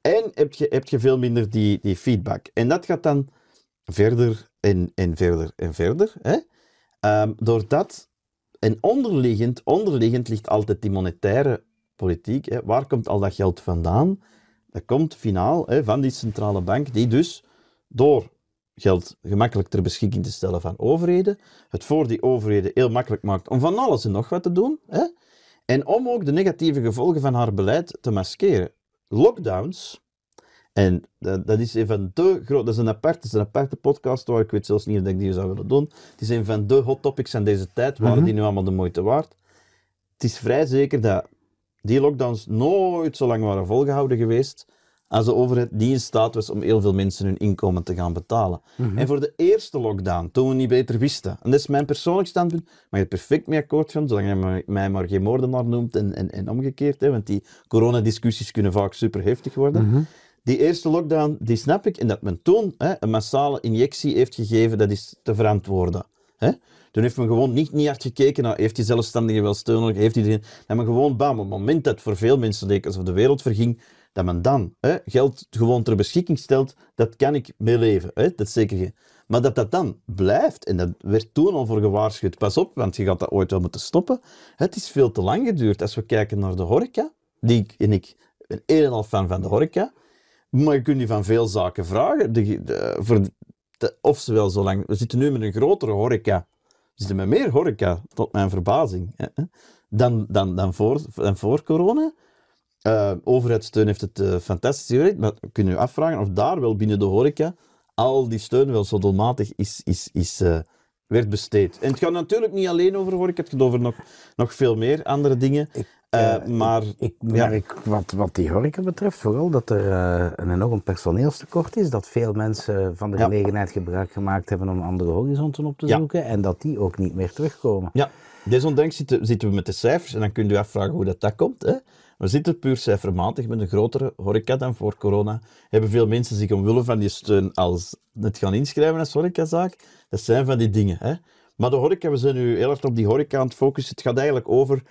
En heb je, heb je veel minder die, die feedback. En dat gaat dan verder en, en verder en verder. Hè? Um, doordat, en onderliggend, onderliggend ligt altijd die monetaire politiek, hè, waar komt al dat geld vandaan? Dat komt finaal hè, van die centrale bank, die dus door geld gemakkelijk ter beschikking te stellen van overheden, het voor die overheden heel makkelijk maakt om van alles en nog wat te doen, hè, en om ook de negatieve gevolgen van haar beleid te maskeren. Lockdowns, en dat, is een van de grote, dat is een aparte, is een aparte podcast waar ik weet zelfs niet dat ik die zou willen doen. Het is een van de hot topics aan deze tijd, waren mhm. die nu allemaal de moeite waard. Het is vrij zeker dat die lockdowns nooit zo lang waren volgehouden geweest als de overheid die in staat was om heel veel mensen hun inkomen te gaan betalen. Mhm. En voor de eerste lockdown, toen we niet beter wisten, en dat is mijn persoonlijk standpunt, maar je perfect mee akkoord gaan, zolang je mij maar geen moordenaar noemt en, en, en omgekeerd, hè, want die coronadiscussies kunnen vaak super heftig worden. Mhm. Die eerste lockdown, die snap ik, en dat men toen hè, een massale injectie heeft gegeven, dat is te verantwoorden. Hè? Toen heeft men gewoon niet, niet hard gekeken naar, heeft die zelfstandige wel steun nodig, heeft die... Nee, men gewoon, bam, op het moment dat voor veel mensen leek alsof de wereld verging, dat men dan hè, geld gewoon ter beschikking stelt, dat kan ik meeleven. Hè, dat zeker Maar dat dat dan blijft, en dat werd toen al voor gewaarschuwd, pas op, want je gaat dat ooit wel moeten stoppen. Het is veel te lang geduurd. Als we kijken naar de horeca, die ik, en ik ben een en half fan van de horeca, maar je kunt je van veel zaken vragen. De, voor of ze wel zo lang... We zitten nu met een grotere horeca is dus er meer horeca, tot mijn verbazing, hè, dan, dan, dan, voor, dan voor corona. Uh, eh, overheidssteun heeft het uh, fantastisch gewerkt, maar we kunnen u afvragen of daar wel binnen de horeca al die steun wel zo doelmatig is, is, is, eh, werd besteed. En het gaat natuurlijk niet alleen over horeca, het gaat over nog, nog veel meer andere dingen. Eh, maar ik, merk wat, wat die horeca betreft vooral dat er uh, een enorm personeelstekort is. Dat veel mensen van de gelegenheid gebruik gemaakt hebben om andere horizonten op te zoeken. En dat die ook niet meer terugkomen. Ja, desondanks zitten, zitten we met de cijfers. En dan kunt u afvragen hoe dat, dat komt. Hè? We zitten puur cijfermatig met een grotere horeca dan voor corona. Hebben veel mensen zich omwille van die steun als het gaan inschrijven als horecazaak. Dat zijn van die dingen. Hè? Maar de horeca, we zijn nu heel erg op die horeca aan het focussen. Het gaat eigenlijk over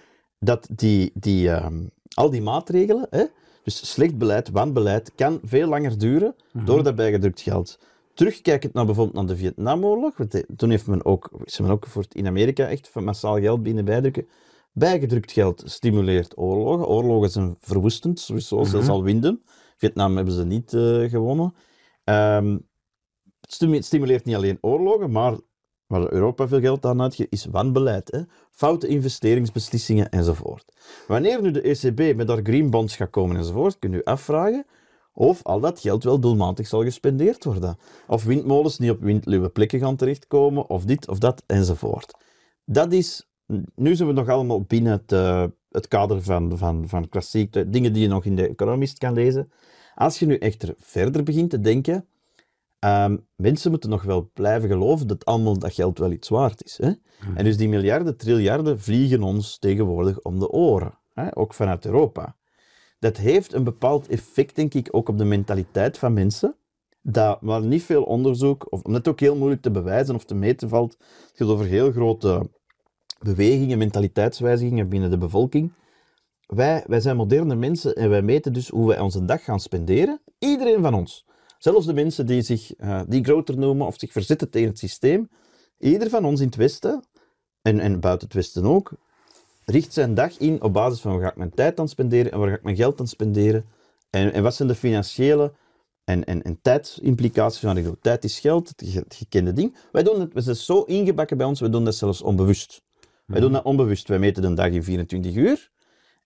dat die, die, ehm, al die maatregelen, hè, dus slecht beleid, wanbeleid, kan veel langer duren mhm. door dat bijgedrukt geld. Terugkijkend naar bijvoorbeeld naar de Vietnamoorlog, eh, toen heeft men ook, is men ook voor het, in Amerika echt massaal geld binnen bijdrukken. Bijgedrukt geld stimuleert oorlogen. Oorlogen zijn verwoestend, sowieso, ze zal zelfs al winden. Vietnam hebben ze niet eh, gewonnen. Ehm, het stimuleert niet alleen oorlogen, maar waar Europa veel geld aan uitgeeft, is wanbeleid. Hè? Foute investeringsbeslissingen enzovoort. Wanneer nu de ECB met haar green bonds gaat komen enzovoort, kunt u afvragen of al dat geld wel doelmatig zal gespendeerd worden. Of windmolens niet op windluwe plekken gaan terechtkomen, of dit of dat enzovoort. Dat is, nu zijn we nog allemaal binnen het, eh, het kader van, van, van klassiek, dingen die je nog in de Economist kan lezen. Als je nu echter verder begint te denken, Ehm, mensen moeten nog wel blijven geloven dat allemaal dat geld wel iets waard is. Hè? Mhm. En dus die miljarden, triljarden vliegen ons tegenwoordig om de oren, hè? ook vanuit Europa. Dat heeft een bepaald effect, denk ik, ook op de mentaliteit van mensen. Daar waar niet veel onderzoek, of, omdat het ook heel moeilijk te bewijzen of te meten valt. Het gaat over heel grote bewegingen, mentaliteitswijzigingen binnen de bevolking. Wij, wij zijn moderne mensen en wij meten dus hoe wij onze dag gaan spenderen. Iedereen van ons. Zelfs de mensen die zich eh, die groter noemen of zich verzetten tegen het systeem, ieder van ons in het Westen, en, en buiten het Westen ook, richt zijn dag in op basis van waar ga ik mijn tijd aan spenderen en waar ga ik mijn geld aan spenderen en, en wat zijn de financiële en, en, en tijdsimplicaties van de Tijd is geld, het gekende ding. Wij doen dat, we zijn zo ingebakken bij ons, we doen dat zelfs onbewust. Wij mhm. doen dat onbewust. Wij meten de dag in 24 uur.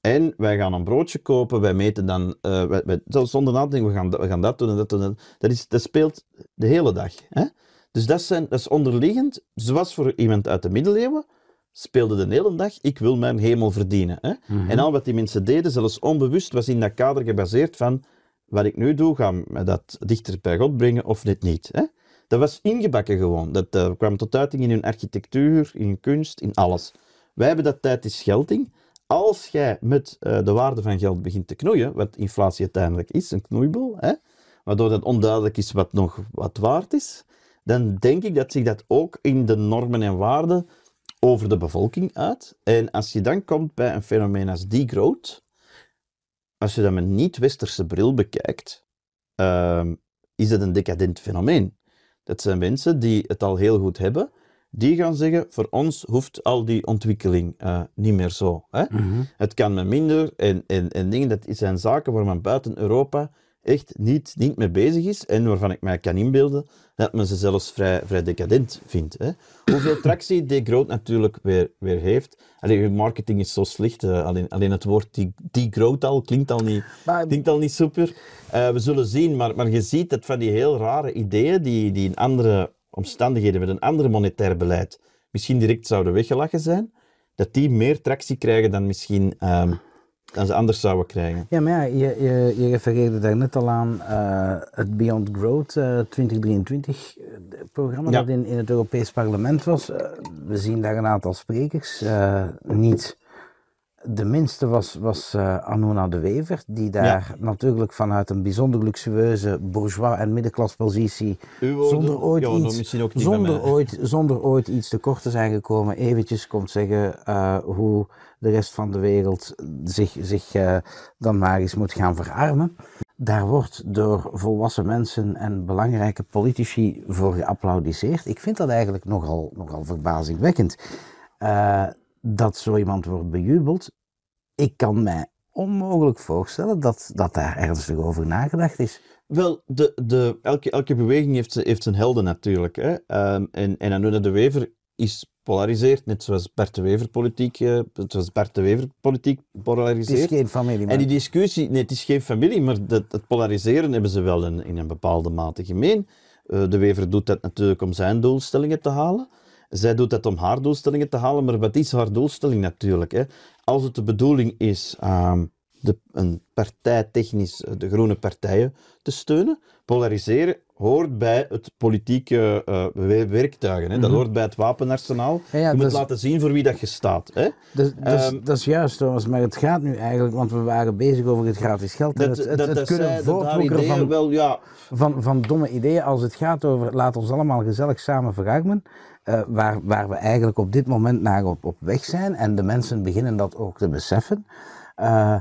En wij gaan een broodje kopen, wij meten dan, uh, zonder nadenken, we gaan, we gaan dat doen en dat doen. Dat, is, dat speelt de hele dag. Hè? Dus dat, zijn, dat is onderliggend, zoals voor iemand uit de middeleeuwen, speelde de hele dag, ik wil mijn hemel verdienen. Hè? Mhm. En al wat die mensen deden, zelfs onbewust, was in dat kader gebaseerd van, wat ik nu doe, ga me dat dichter bij God brengen of net niet. Hè? Dat was ingebakken gewoon. Dat uh, kwam tot uiting in hun architectuur, in hun kunst, in alles. Wij hebben dat tijd is gelding als jij met eh, de waarde van geld begint te knoeien, wat inflatie uiteindelijk is, een knoeibel, hè, waardoor het onduidelijk is wat nog wat waard is, dan denk ik dat zich dat ook in de normen en waarden over de bevolking uit. En als je dan komt bij een fenomeen als degrowth, als je dat met niet-westerse bril bekijkt, ehm, is dat een decadent fenomeen. Dat zijn mensen die het al heel goed hebben, die gaan zeggen, voor ons hoeft al die ontwikkeling eh, niet meer zo. Hè? Mhm. Het kan me minder en, en, en dingen, dat zijn zaken waar men buiten Europa echt niet, niet mee bezig is en waarvan ik mij kan inbeelden dat men ze zelfs vrij, vrij decadent vindt. Hè? Hoeveel tractie groot natuurlijk weer, weer heeft. Alleen marketing is zo slecht. Eh, alleen, alleen het woord groot al klinkt al niet, klinkt al niet super. Eh, we zullen zien, maar, maar je ziet dat van die heel rare ideeën die, die in andere omstandigheden met een ander monetair beleid misschien direct zouden weggelachen zijn, dat die meer tractie krijgen dan misschien ehm, dan ze anders zouden krijgen. Ja, maar ja, je, je, je refereerde daar net al aan eh, het Beyond Growth 2023 eh, eh, programma dat in, in het Europees Parlement was. we zien daar een aantal sprekers, niet de minste was, was uh, Anona de Wever, die daar natuurlijk vanuit een bijzonder luxueuze bourgeois- en middenklaspositie, zonder, ooit, iets, zonder, ooit, zonder ooit iets tekort te zijn gekomen, eventjes komt zeggen eh, hoe de rest van de wereld zich, zich eh, dan maar eens moet gaan verarmen. Daar wordt door volwassen mensen en belangrijke politici voor geapplaudiseerd. Ik vind dat eigenlijk nogal, nogal verbazingwekkend dat zo iemand wordt bejubeld, ik kan mij onmogelijk voorstellen dat, dat daar ernstig over nagedacht is. Wel, de, de, elke, elke beweging heeft, heeft een helden natuurlijk. Hè? Um, en, en de Wever is polariseerd, net zoals Bert de Wever politiek, uh, Bert de Wever politiek polariseert. Het is geen familie. En die discussie, nee, het is geen familie, maar dat, het polariseren hebben ze wel in, in een bepaalde mate gemeen. Eh, de Wever doet dat natuurlijk om zijn doelstellingen te halen. Zij doet dat om haar doelstellingen te halen, maar wat is haar doelstelling natuurlijk? Hè? Als het de bedoeling is ehm, de, een partij technisch, eh, de groene partijen, te steunen, polariseren hoort bij het politieke uh, werktuigen. Hè? Dat mhm. hoort bij het wapenarsenaal. je moet dus- laten zien voor wie dat je staat. Hè? Dus, dus, ehm, dat is juist trouwens, maar het gaat nu eigenlijk, want we waren bezig over het gratis geld. Dat, en het, dat kunnen zij, van, wel, van, van domme ideeën als het gaat over laat ons allemaal gezellig samen verarmen. Eh, waar, waar we eigenlijk op dit moment naar op, op weg zijn. En de mensen beginnen dat ook te beseffen. Eh,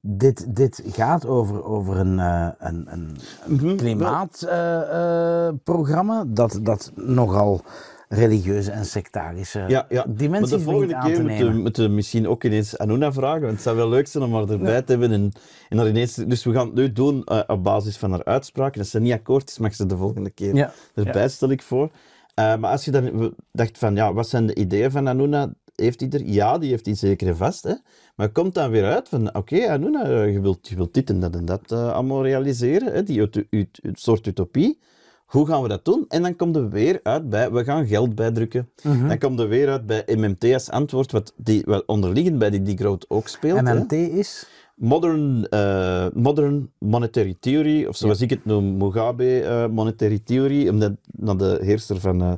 dit, dit gaat over, over een, eh, een, een, mhm, klimaatprogramma dat, dat nogal religieuze en sectarische ja, ja. dimensies Maar de volgende keer moeten we, moeten misschien ook ineens Anuna vragen, want het zou wel leuk zijn om haar erbij te hebben. En, en ineens, dus we gaan het nu doen op basis van haar uitspraak. als ze niet akkoord is, mag ze de volgende keer erbij, stel ik voor. Eh, maar als je dan dacht van, ja, wat zijn de ideeën van Anuna? Heeft hij er? Ja, die heeft hij zeker vast. Hè? Maar komt dan weer uit van, oké, Anuna, eh, je wilt, je wilt dit en dat en dat eh, allemaal realiseren. Hè? Die soort utopie. Hoe gaan we dat doen? En dan komt er weer uit bij, we gaan geld bijdrukken. Mhm. Dan komt er weer uit bij MMT als antwoord, wat, die, wat onderliggend bij die, die groot ook speelt. MMT hè? is? modern, eh, modern monetary theory, of zoals ik het noem, Mugabe uh, monetary theory, omdat naar de heerser van. Eh,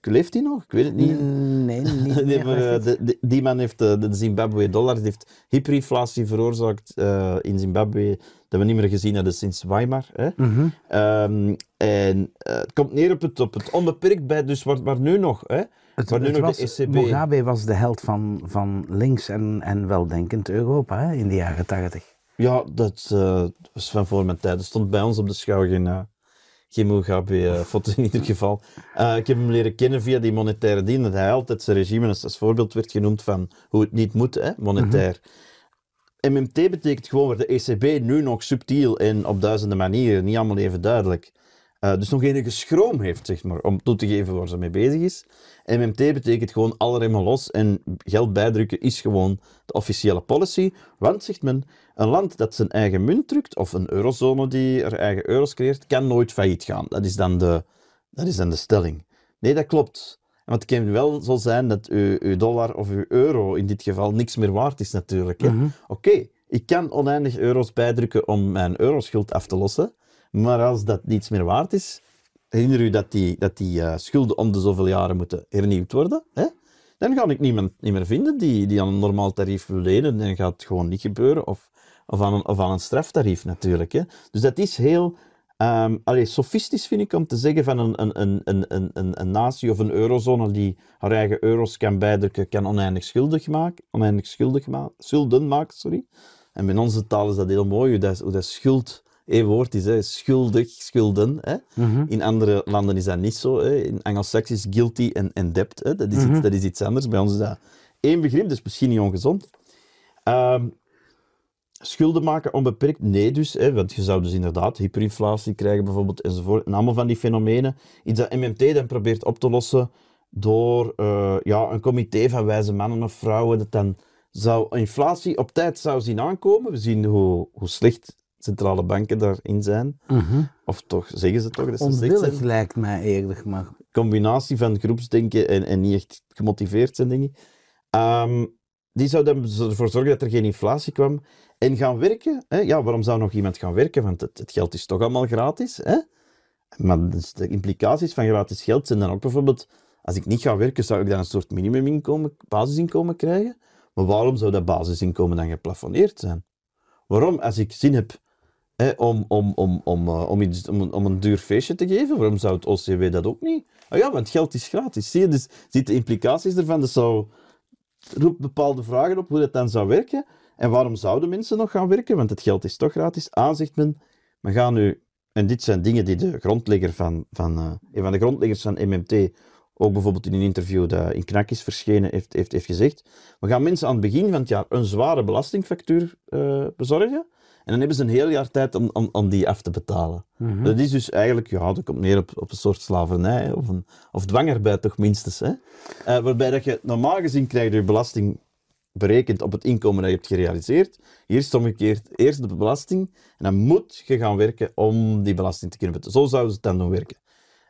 leeft hij nog? Ik weet het niet. Nee, niet nee, die man heeft de Zimbabwe dollar, die heeft hyperinflatie veroorzaakt in Zimbabwe, dat we niet meer gezien hebben sinds Weimar. Hè? Mhm. Ehm, en het komt neer op het, op het onbeperkt bij, dus wordt maar nu nog. Hè? Het, maar was, de e Mugabe was de held van, van links en, en weldenkend Europa in de jaren tachtig. Ja, dat was eh, van voor mijn tijd. Er stond bij ons op de schouw geen, eh, geen Mugabe-foto eh, in ieder geval. ik heb hem leren kennen via die monetaire dienst. dat hij altijd zijn regime als, voorbeeld werd genoemd van hoe het niet moet, hè, monetair. MMT betekent gewoon waar de ECB nu nog subtiel en op duizenden manieren, niet allemaal even duidelijk, dus nog enige schroom heeft, zeg maar, om toe te geven waar ze mee bezig is. MMT betekent gewoon alle remmen los en geld bijdrukken is gewoon de officiële policy. Want, zegt men, een land dat zijn eigen munt drukt, of een eurozone die er eigen euro's creëert, kan nooit failliet gaan. Dat is dan de, dat is dan de stelling. Nee, dat klopt. Want het kan wel zo zijn dat uw, uw dollar of uw euro in dit geval niks meer waard is natuurlijk. Mhm. Oké, ik kan oneindig euro's bijdrukken om mijn euroschuld af te lossen. Maar als dat niets meer waard is, herinner u dat die, dat die eh, schulden om de zoveel jaren moeten hernieuwd worden. Hè? Dan ga ik niemand niet meer vinden die, die aan een normaal tarief wil lenen. Dan gaat het gewoon niet gebeuren. Of, of, aan, een, of aan een straftarief natuurlijk. Hè? Dus dat is heel ehm, allee, sofistisch, vind ik, om te zeggen van een, een, een, een, een, een natie of een eurozone die haar eigen euro's kan bijdrukken, kan oneindig schuldig maken. Oneindig schuldig maken, schulden maken, sorry. En met onze taal is dat heel mooi, hoe dat, hoe dat schuld één woord is, hè, schuldig, schulden. Hè. Mhm. In andere landen is dat niet zo. Hè. In Anglo-Saxisch guilty en, en debt. Hè. Dat, is iets, mhm. dat is iets anders. Bij ons is dat één begrip, dus misschien niet ongezond. Ehm, schulden maken onbeperkt? Nee dus, hè, want je zou dus inderdaad hyperinflatie krijgen bijvoorbeeld enzovoort. En allemaal van die fenomenen. Iets dat MMT dan probeert op te lossen door eh, ja, een comité van wijze mannen of vrouwen dat dan zou inflatie op tijd zou zien aankomen. We zien hoe, hoe slecht centrale banken daarin zijn. Mhm. Of toch, zeggen ze toch dat ze lijkt mij eerlijk, maar... Combinatie van groepsdenken en, en niet echt gemotiveerd zijn, dingen. Um, ehm, die zou ervoor zorgen dat er geen inflatie kwam. En gaan werken, hè? ja, waarom zou nog iemand gaan werken? Want het, het geld is toch allemaal gratis, hè? Maar dus de implicaties van gratis geld zijn dan ook bijvoorbeeld... Als ik niet ga werken, zou ik dan een soort minimuminkomen, basisinkomen krijgen. Maar waarom zou dat basisinkomen dan geplafonneerd zijn? Waarom, als ik zin heb Hè, om, om, om, om, eh, om, iets, om, om een duur feestje te geven. Waarom zou het OCW dat ook niet? Ah ja, want geld is gratis. Zie je dus ziet de implicaties ervan? Dat dus zou, roept bepaalde vragen op hoe dat dan zou werken. En waarom zouden mensen nog gaan werken? Want het geld is toch gratis. Aanzicht zegt men, we gaan nu... En dit zijn dingen die de grondlegger van... van eh, een van de grondleggers van MMT ook bijvoorbeeld in een interview dat in Knak is verschenen, heeft, heeft, heeft gezegd. We gaan mensen aan het begin van het jaar een zware belastingfactuur eh, bezorgen. En dan hebben ze een heel jaar tijd om, om, om die af te betalen. Mhm. Dat is dus eigenlijk, ja, dat komt neer op, op een soort slavernij of, een, of dwangarbeid toch minstens. Hè? Eh, waarbij dat je normaal gezien krijgt je belasting berekend op het inkomen dat je hebt gerealiseerd. Hier is het omgekeerd eerst de belasting en dan moet je gaan werken om die belasting te kunnen betalen. Zo zouden ze het dan doen werken.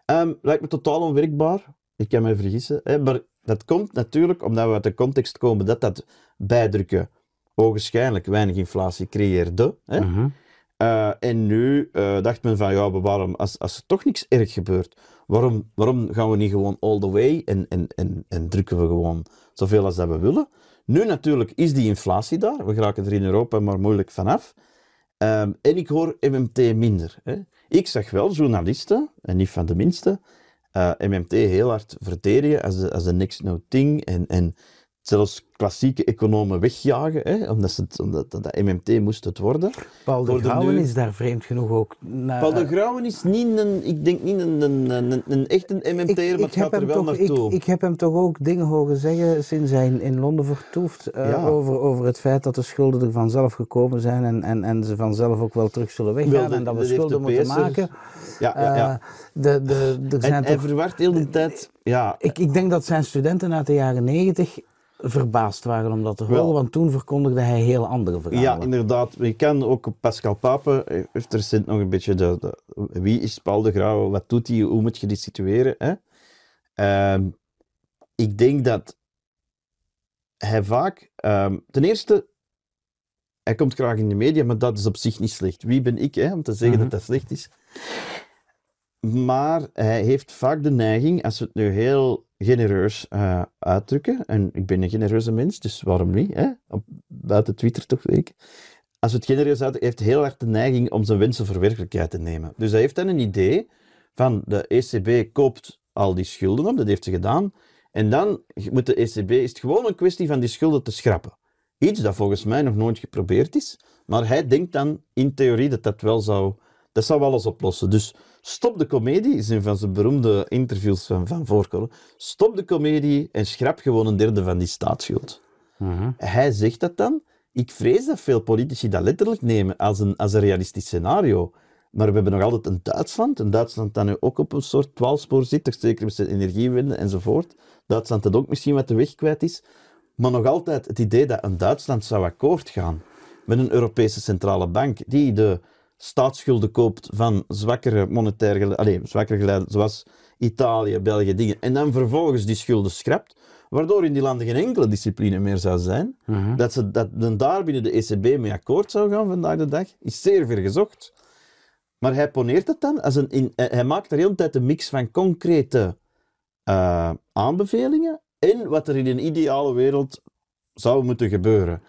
Ehm, lijkt me totaal onwerkbaar. Ik kan mij vergissen. Hè? Maar dat komt natuurlijk omdat we uit de context komen dat dat bijdrukken ogenschijnlijk weinig inflatie creëerde. Hè? Mhm. Eh, en nu eh, dacht men van, ja, waarom, als, als er toch niks erg gebeurt, waarom, waarom gaan we niet gewoon all the way en, en, en, en drukken we gewoon zoveel als dat we willen? Nu natuurlijk is die inflatie daar. We geraken er in Europa maar moeilijk vanaf. Ehm, en ik hoor MMT minder. Hè. Ik zag wel journalisten, en niet van de minste, eh, MMT heel hard verdedigen als een als de next no thing. En, en zelfs klassieke economen wegjagen, hè, omdat, ze het, omdat dat MMT moest het worden. Paul de Grauwen is daar vreemd genoeg ook. Naar... Paul de Grauwen is niet een, ik denk niet een, een, een, een echte MMT'er, maar het gaat er wel naartoe. Ik, ik, heb hem toch ook dingen horen zeggen sinds hij in, Londen vertoeft eh, over, over het feit dat de schulden er vanzelf gekomen zijn en, en, en ze vanzelf ook wel terug zullen weggaan en dat we schulden moeten maken. Ja, ja, ja. Eh, de, de, de, en, hij verwart heel de tijd... Ja. Ik, ik denk dat zijn studenten uit de jaren negentig verbaasd waren om dat te horen, want toen verkondigde hij heel andere verhalen. Ja, inderdaad. We kennen ook Pascal Papen, heeft er zit nog een beetje de, wie is Paul de Grauwe, wat doet hij, hoe moet je die situeren? Hè? Ehm, ik denk dat hij vaak, ehm, ten eerste, hij komt graag in de media, maar dat is op zich niet slecht. Wie ben ik hè, om te zeggen mhm. dat dat slecht is? maar hij heeft vaak de neiging, als we het nu heel genereus eh, uitdrukken, en ik ben een genereuze mens, dus waarom niet? Hè? Op, buiten Twitter toch, weet ik. Als we het genereus uitdrukken, heeft heel erg de neiging om zijn wensen voor werkelijkheid te nemen. Dus hij heeft dan een idee van de ECB koopt al die schulden op, dat heeft ze gedaan, en dan moet de ECB, is het gewoon een kwestie van die schulden te schrappen. Iets dat volgens mij nog nooit geprobeerd is, maar hij denkt dan in theorie dat dat wel zou, dat zou alles oplossen. Dus Stop de comedie, is een van zijn beroemde interviews van Van Voorkoren. Stop de comedie en schrap gewoon een derde van die staatsschuld. Mhm. Hij zegt dat dan. Ik vrees dat veel politici dat letterlijk nemen als een, als een realistisch scenario. Maar we hebben nog altijd een Duitsland. een Duitsland dat nu ook op een soort twaalfspoor zit, zeker met zijn energiewende enzovoort. Duitsland dat ook misschien wat de weg kwijt is. Maar nog altijd het idee dat een Duitsland zou akkoord gaan met een Europese centrale bank die de staatsschulden koopt van zwakkere monetair geleiden, allez, zwakker zoals Italië, België, dingen, en dan vervolgens die schulden schrapt, waardoor in die landen geen enkele discipline meer zou zijn, mhm. dat, ze, dat men daar binnen de ECB mee akkoord zou gaan vandaag de dag, is zeer ver gezocht. Maar hij poneert het dan, als een eh, hij maakt de hele tijd een mix van concrete eh, aanbevelingen en wat er in een ideale wereld zou moeten gebeuren.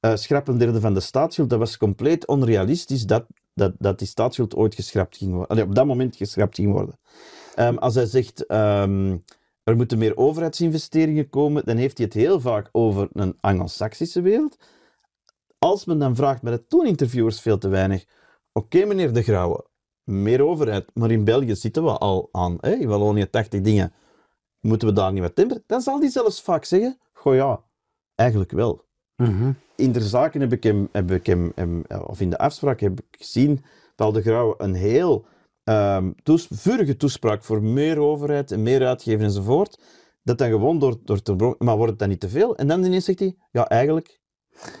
Uh, eh, schrap derde van de staatsschuld, dat was compleet onrealistisch. Dat dat, dat die staatsschuld ooit geschrapt ging worden. Allee, op dat moment geschrapt ging worden. Ehm, als hij zegt, ehm, er moeten meer overheidsinvesteringen komen, dan heeft hij het heel vaak over een Anglo-Saxische wereld. Als men dan vraagt, met het doen interviewers veel te weinig. Oké, meneer De Grauwe, meer overheid, maar in België zitten we al aan, hè, in Wallonië 80 dingen. Moeten we daar niet wat timmeren? Dan zal hij zelfs vaak zeggen, goh ja, eigenlijk wel. Mm In de zaken heb ik, hem, heb ik eh, of in de afspraak heb ik gezien dat de Grauwe een heel ehm, vurige toespraak voor meer overheid en meer uitgeven enzovoort. Dat dan gewoon door, door te maar wordt het dan niet te veel? En dan ineens zegt hij, ja, eigenlijk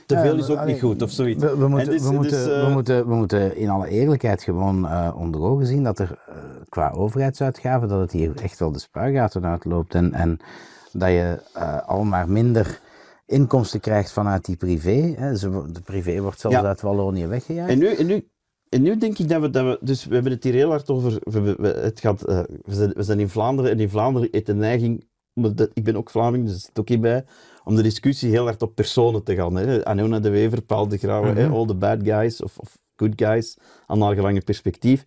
te veel is ook niet goed, of zoiets. We, we, moeten, dus we, moeten, eh, we, moeten, we, moeten, in alle eerlijkheid gewoon eh, onder ogen zien dat er qua overheidsuitgaven, dat het hier echt wel de spuigaten uitloopt. En, en dat je al maar minder inkomsten krijgt vanuit die privé. Hè. De privé wordt zelfs uit Wallonië weggejaagd. En nu, en nu en nu denk ik dat we, dat we, dus we hebben het hier heel hard over, we, het gaat, eh, we, zijn, we, zijn, in Vlaanderen en in Vlaanderen is de neiging, ik ben ook Vlaming, dus het zit ook in bij, om de discussie heel hard op personen te gaan. Hè. Anona de Wever, Paul de Grauwe, mhm. all the bad guys of, of good guys, aan gelange perspectief.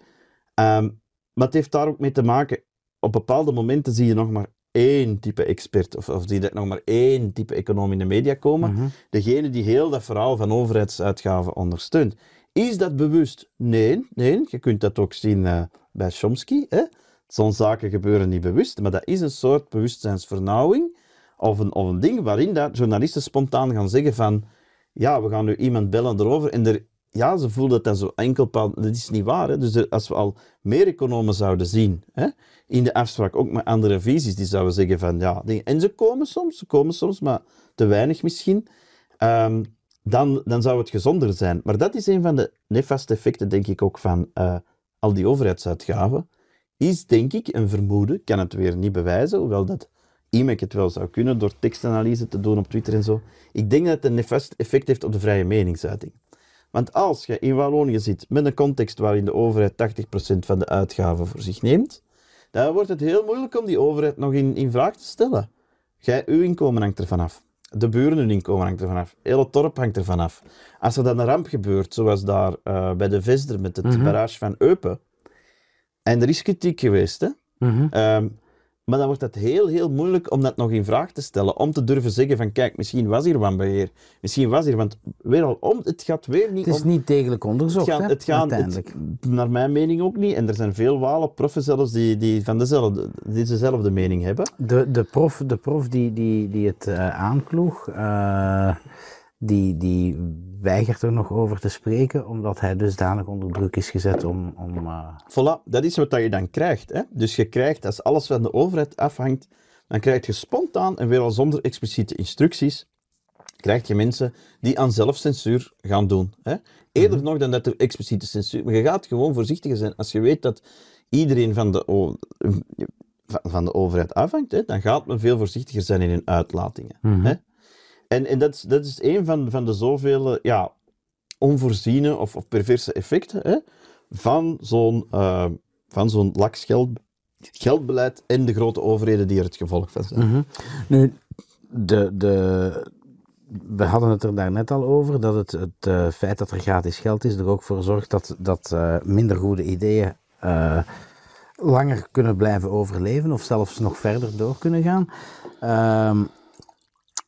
Ehm, maar het heeft daar ook mee te maken, op bepaalde momenten zie je nog maar eén type expert, of, of die dat nog maar één type econoom in de media komen, mhm. degene die heel dat verhaal van overheidsuitgaven ondersteunt. Is dat bewust? Nee, nee. Je kunt dat ook zien eh, bij Chomsky. Zo'n zaken gebeuren niet bewust, maar dat is een soort bewustzijnsvernauwing of een, of een ding waarin dat journalisten spontaan gaan zeggen van ja, we gaan nu iemand bellen erover en er ja, ze voelen dat dan zo enkel. Dat is niet waar. Hè? Dus als we al meer economen zouden zien hè, in de afspraak, ook met andere visies, die zouden zeggen van ja. Die, en ze komen soms, ze komen soms, maar te weinig misschien. Ehm, dan, dan zou het gezonder zijn. Maar dat is een van de nefaste effecten, denk ik, ook van eh, al die overheidsuitgaven. Is, denk ik, een vermoeden, kan het weer niet bewijzen, hoewel dat IMEC het wel zou kunnen door tekstanalyse te doen op Twitter en zo. Ik denk dat het een nefast effect heeft op de vrije meningsuiting. Want als je in Wallonië zit met een context waarin de overheid 80% van de uitgaven voor zich neemt, dan wordt het heel moeilijk om die overheid nog in, in vraag te stellen. Jij, uw inkomen hangt ervan af. De buren hun inkomen hangt ervan af. Heel het dorp hangt ervan af. Als er dan een ramp gebeurt, zoals daar eh, bij de Vesder met het mhm. barrage van Eupen, en er is kritiek geweest, hè? Mhm. Ehm, maar dan wordt het heel, heel moeilijk om dat nog in vraag te stellen. Om te durven zeggen van, kijk, misschien was hier wanbeheer. Misschien was hier, want weer al om, het gaat weer niet Het is niet degelijk onderzocht, het gaat, het uiteindelijk. naar mijn mening ook niet. En er zijn veel walen, proffen zelfs, die, die van dezelfde, die dezelfde mening hebben. De, de prof, de prof die, die, die het uh, aankloeg... Eh, die, die weigert er nog over te spreken, omdat hij dusdanig onder druk is gezet om... om eh, Voilà, dat is wat je dan krijgt. Hè? Dus je krijgt, als alles van de overheid afhangt, dan krijg je spontaan en weer al zonder expliciete instructies, krijg je mensen die aan zelfcensuur gaan doen. Hè? Eerder mhm. nog dan dat er expliciete censuur... Maar je gaat gewoon voorzichtiger zijn. Als je weet dat iedereen van de, van de overheid afhangt, hè, dan gaat men veel voorzichtiger zijn in hun uitlatingen. hè? Mhm. En, en dat, is, dat is een van, van de zoveel eh, ja, onvoorziene of, of perverse effecten hè, eh, van zo'n laks geld, geldbeleid en de grote overheden die er het gevolg van zijn. Mhm. Nu, de, de, we hadden het er daarnet al over, dat het, het eh, feit dat er gratis geld is er ook voor zorgt dat, dat minder goede ideeën langer kunnen blijven overleven of zelfs nog verder door kunnen gaan. Ehm,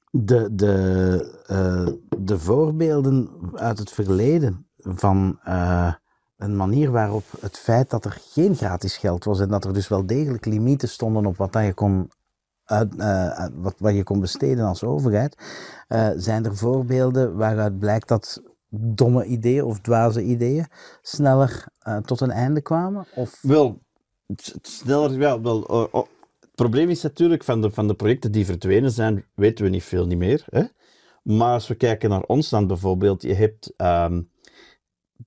de, de, eh, de voorbeelden uit het verleden van eh, een manier waarop het feit dat er geen gratis geld was en dat er dus wel degelijk limieten stonden op wat, dat je, kon eh, wat, wat je kon besteden als overheid, zijn er voorbeelden waaruit blijkt dat domme ideeën of dwaze ideeën sneller tot een einde kwamen? Of... Wel, sneller, ja, wel probleem is natuurlijk, van de, van de projecten die verdwenen zijn, weten we niet veel niet meer. Hè? Maar als we kijken naar ons land bijvoorbeeld, je hebt um,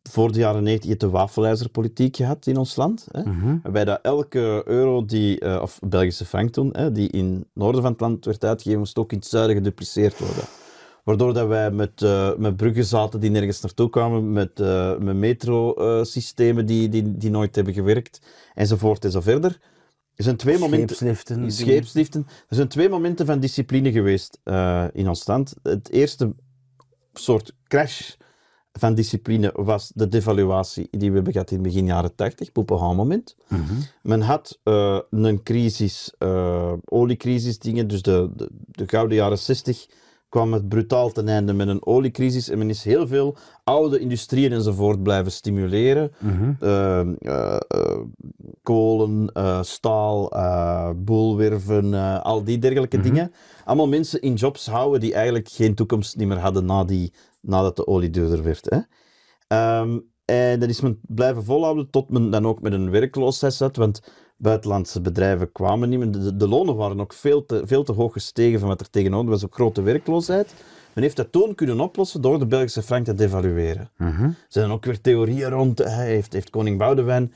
voor de jaren 90 je de wafelijzerpolitiek gehad in ons land. Hè? Mhm. Waarbij dat elke euro die, eh, of Belgische frank toen, hè, die in het noorden van het land werd uitgegeven, moest ook in het zuiden gedupliceerd worden. Waardoor dat wij met, uh, met bruggen zaten die nergens naartoe kwamen, met, eh, met metrosystemen die, die, die nooit hebben gewerkt, enzovoort enzoverder. Er zijn twee scheepsdriften, momenten. Scheepsliften. Er zijn twee momenten van discipline geweest eh, in ons stand. Het eerste soort crash van discipline was de devaluatie die we hebben gehad in begin jaren 80, Poepenhaan-moment. Mhm. Men had eh, een crisis, eh, oliecrisis, dingen, dus de, de, de, gouden jaren 60 kwam het brutaal ten einde met een oliecrisis en men is heel veel oude industrieën enzovoort blijven stimuleren. Mhm. Eh, eh, eh, kolen, staal, boelwerven, al die dergelijke mhm. dingen. Allemaal mensen in jobs houden die eigenlijk geen toekomst niet meer hadden na die, nadat de olie duurder werd. Hè? Ehm, en dat is men blijven volhouden tot men dan ook met een werkloosheid zat, want buitenlandse bedrijven kwamen niet meer. De, de, lonen waren ook veel te, veel te hoog gestegen van wat er tegenover was, ook grote werkloosheid. Men heeft dat toen kunnen oplossen door de Belgische frank te devalueren. Mhm. Er zijn ook weer theorieën rond. Eh, hij heeft, heeft koning Boudewijn,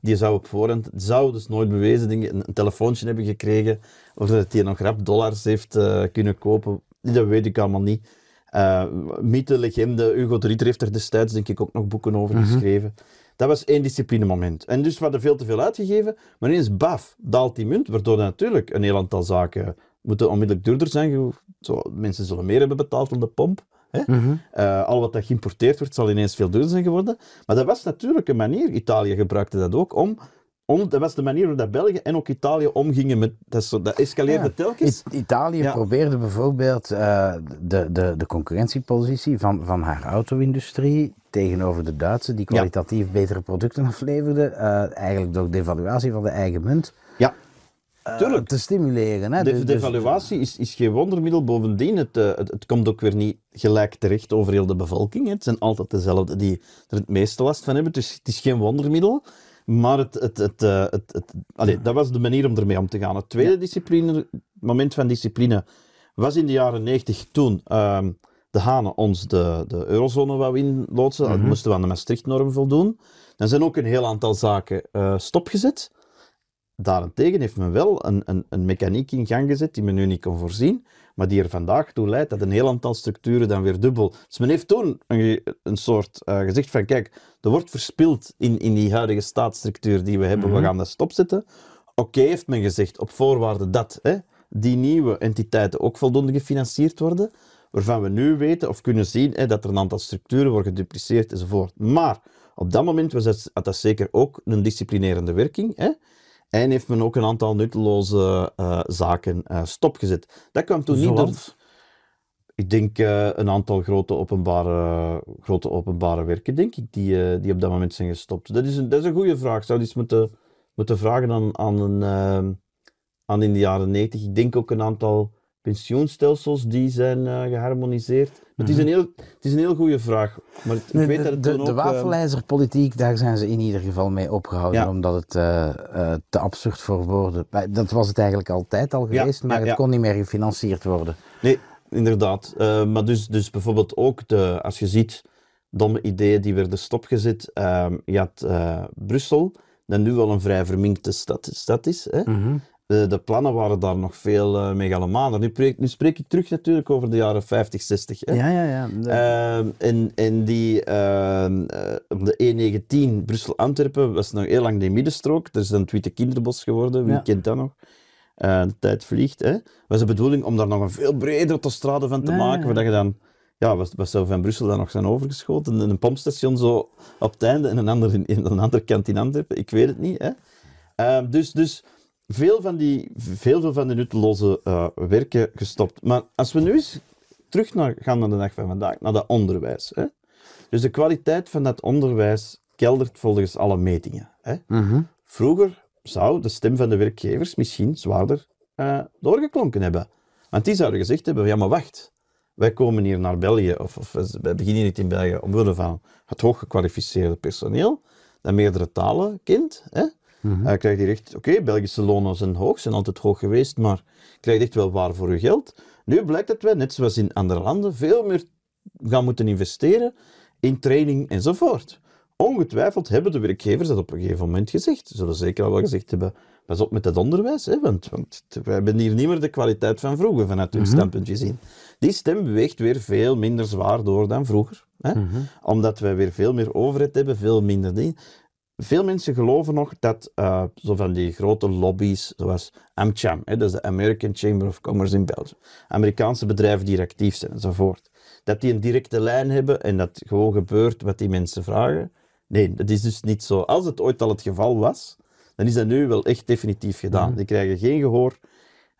die zou op voorhand, zou dus nooit bewezen, dingen een, telefoontje hebben gekregen. Of dat hij nog rap dollars heeft eh, kunnen kopen. Dat weet ik allemaal niet. Eh, mythe, legende, Hugo de Ritter heeft er destijds denk ik ook nog boeken over mhm. geschreven. Dat was één disciplinemoment. En dus we er veel te veel uitgegeven, maar ineens, baf, daalt die munt, waardoor natuurlijk een heel aantal zaken moeten onmiddellijk duurder zijn. Zo, mensen zullen meer hebben betaald dan de pomp. Hè? Mhm. Eh, al wat dat geïmporteerd wordt, zal ineens veel duurder zijn geworden. Maar dat was natuurlijk een manier, Italië gebruikte dat ook, om dat was de manier waarop België en ook Italië omgingen met dat, dat escaleerde telkens. Italië probeerde bijvoorbeeld eh, de, de, de concurrentiepositie van, van haar auto-industrie tegenover de Duitse, die kwalitatief betere producten afleverden. Eh, eigenlijk door devaluatie van de eigen munt. Ja. Uh, te stimuleren. Hè? De, dus- dus- devaluatie is, is geen wondermiddel. Bovendien, het, het, komt ook weer niet gelijk terecht over heel de bevolking. Hè. Het zijn altijd dezelfde die er het meeste last van hebben. Dus het is geen wondermiddel. Maar het, het, het, eh, het, dat was de manier om ermee om te gaan. Het tweede moment van discipline was in de jaren 90 toen ehm, de Hanen ons de, de eurozone wou inloodsen. Mm Dat mhm. moesten we aan de Maastricht-norm voldoen. Dan zijn ook een heel aantal zaken eh, stopgezet. Daarentegen heeft men wel een, een, een mechaniek in gang gezet die men nu niet kon voorzien, maar die er vandaag toe leidt dat een heel aantal structuren dan weer dubbel. Dus men heeft toen een, soort eh, gezegd van kijk, er wordt verspild in, in die huidige staatsstructuur die we hebben. We mhm. gaan dat stopzetten. Oké, heeft men gezegd, op voorwaarde dat hè, die nieuwe entiteiten ook voldoende gefinancierd worden. Waarvan we nu weten of kunnen zien hè, dat er een aantal structuren worden gedupliceerd enzovoort. Maar op dat moment was dat, had dat zeker ook een disciplinerende werking. Hè? En heeft men ook een aantal nutteloze eh, zaken eh, stopgezet. Dat kwam toen niet door ik denk eh, een aantal grote openbare, grote openbare werken, denk ik, die, eh, die op dat moment zijn gestopt. Dat is een, dat is een goede vraag. Ik zou iets moeten, moeten vragen aan, aan, een, ehm, aan in de jaren negentig. Ik denk ook een aantal pensioenstelsels die zijn eh, geharmoniseerd. Het is, mhm. een heel, het is een heel goede vraag. Maar ik de, weet dat de, de ehm, wafelijzerpolitiek, daar zijn ze in ieder geval mee opgehouden, omdat het te absurd voor woorden... Dat was het eigenlijk altijd al geweest, maar het kon niet meer gefinancierd worden. Nee, Inderdaad. Eh, maar dus, dus bijvoorbeeld ook, de, als je ziet, domme ideeën die werden stopgezet. Ehm, je had eh, Brussel, dat nu wel een vrij verminkte stad, is. Hè? Mm de, de, plannen waren daar nog veel eh, megalomaner. Nu, spreek, nu spreek ik terug natuurlijk over de jaren 50, 60. Hè? Ja, ja, ja. De... Ehm, en, die, ehm, op de E19 Brussel-Antwerpen was nog heel lang de middenstrook. Er is een tweede Kinderbos geworden, wie kent dat nog? Eh, de tijd vliegt. Hè. Was de bedoeling om daar nog een veel bredere tostrade van te maken, waar je dan ja, was, was zo van Brussel dan nog zijn overgeschoten. Een pompstation zo op het einde en een ander in, een andere kant in Antwerpen. Ik weet het niet. Hè? Ehm, dus dus veel, van die, veel, veel van die nutteloze eh, werken gestopt. Maar als we nu eens terug naar, gaan naar de dag van vandaag, naar dat onderwijs. Hè? Dus de kwaliteit van dat onderwijs keldert volgens alle metingen. Hè? Mhm. Vroeger zou de stem van de werkgevers misschien zwaarder eh, doorgeklonken hebben. Want die zouden gezegd hebben, ja maar wacht, wij komen hier naar België, of, of wij beginnen niet in België omwille van het hooggekwalificeerde personeel, dat meerdere talen kent. Hè? Mm -hmm. uh, krijgt echt, oké, Belgische lonen zijn hoog, zijn altijd hoog geweest, maar krijgt echt wel waar voor uw geld. Nu blijkt dat wij, net zoals in andere landen, veel meer gaan moeten investeren in training enzovoort ongetwijfeld hebben de werkgevers dat op een gegeven moment gezegd. Ze zullen zeker al wel gezegd hebben, pas op met dat onderwijs, hè, want, want we hebben hier niet meer de kwaliteit van vroeger vanuit hun mhm. standpunt gezien. Die stem beweegt weer veel minder zwaar door dan vroeger. Hè, mhm. Omdat wij weer veel meer overheid hebben, veel minder dingen. Veel mensen geloven nog dat eh, zo van die grote lobby's, zoals AmCham, hè, dat is de American Chamber of Commerce in Belgium, Amerikaanse bedrijven die actief zijn enzovoort, dat die een directe lijn hebben en dat gewoon gebeurt wat die mensen vragen. Nee, dat is dus niet zo. Als het ooit al het geval was, dan is dat nu wel echt definitief gedaan. Mhm. Die krijgen geen gehoor